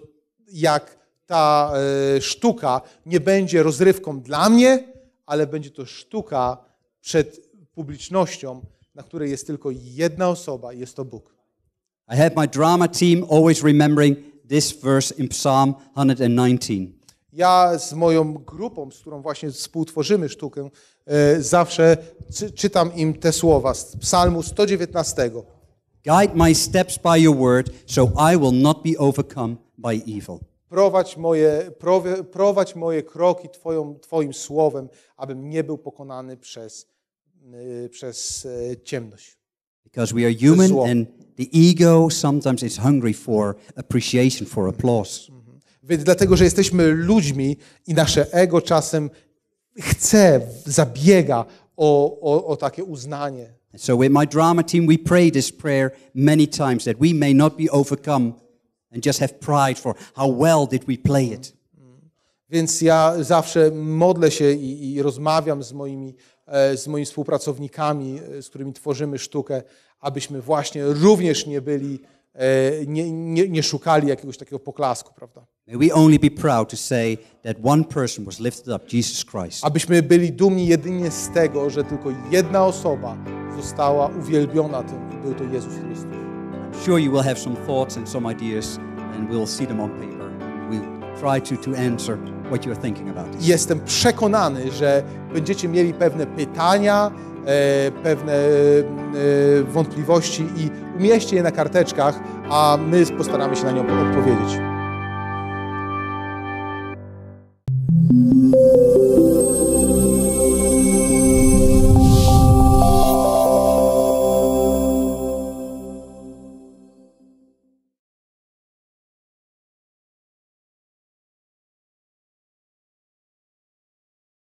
jak ta e, sztuka nie będzie rozrywką dla mnie, ale będzie to sztuka przed publicznością, na której jest tylko jedna osoba jest to Bóg. I had my drama team always remembering this verse in Psalm 119. Ja z moją grupą, z którą właśnie współtworzymy sztukę, e, zawsze czy, czytam im te słowa z Psalmu 119. Guide my steps by your word, so I will not be overcome by evil. Prowadź moje, prowie, prowadź moje kroki twoją, Twoim słowem, abym nie był pokonany przez, e, przez e, ciemność. Because we are human Zło. and the ego sometimes is hungry for appreciation, for applause. Mhm. Więc dlatego, że jesteśmy ludźmi i nasze ego czasem chce, zabiega o, o, o takie uznanie. so in my drama team we pray this prayer many times that we may not be overcome and just have pride for how well did we play it. Mhm. Mhm. Więc ja zawsze modlę się i, i rozmawiam z moimi E, z moimi współpracownikami, e, z którymi tworzymy sztukę, abyśmy właśnie również nie byli, e, nie, nie, nie szukali jakiegoś takiego poklasku, prawda? Abyśmy byli dumni jedynie z tego, że tylko jedna osoba została uwielbiona tym i był to Jezus Chrystus. I'm sure you will have some thoughts and some ideas and we'll see them on paper. We'll try to, to answer what you are thinking about. Jestem przekonany, że będziecie mieli pewne pytania, e, pewne e, wątpliwości i umieście je na karteczkach, a my postaramy się na nią odpowiedzieć.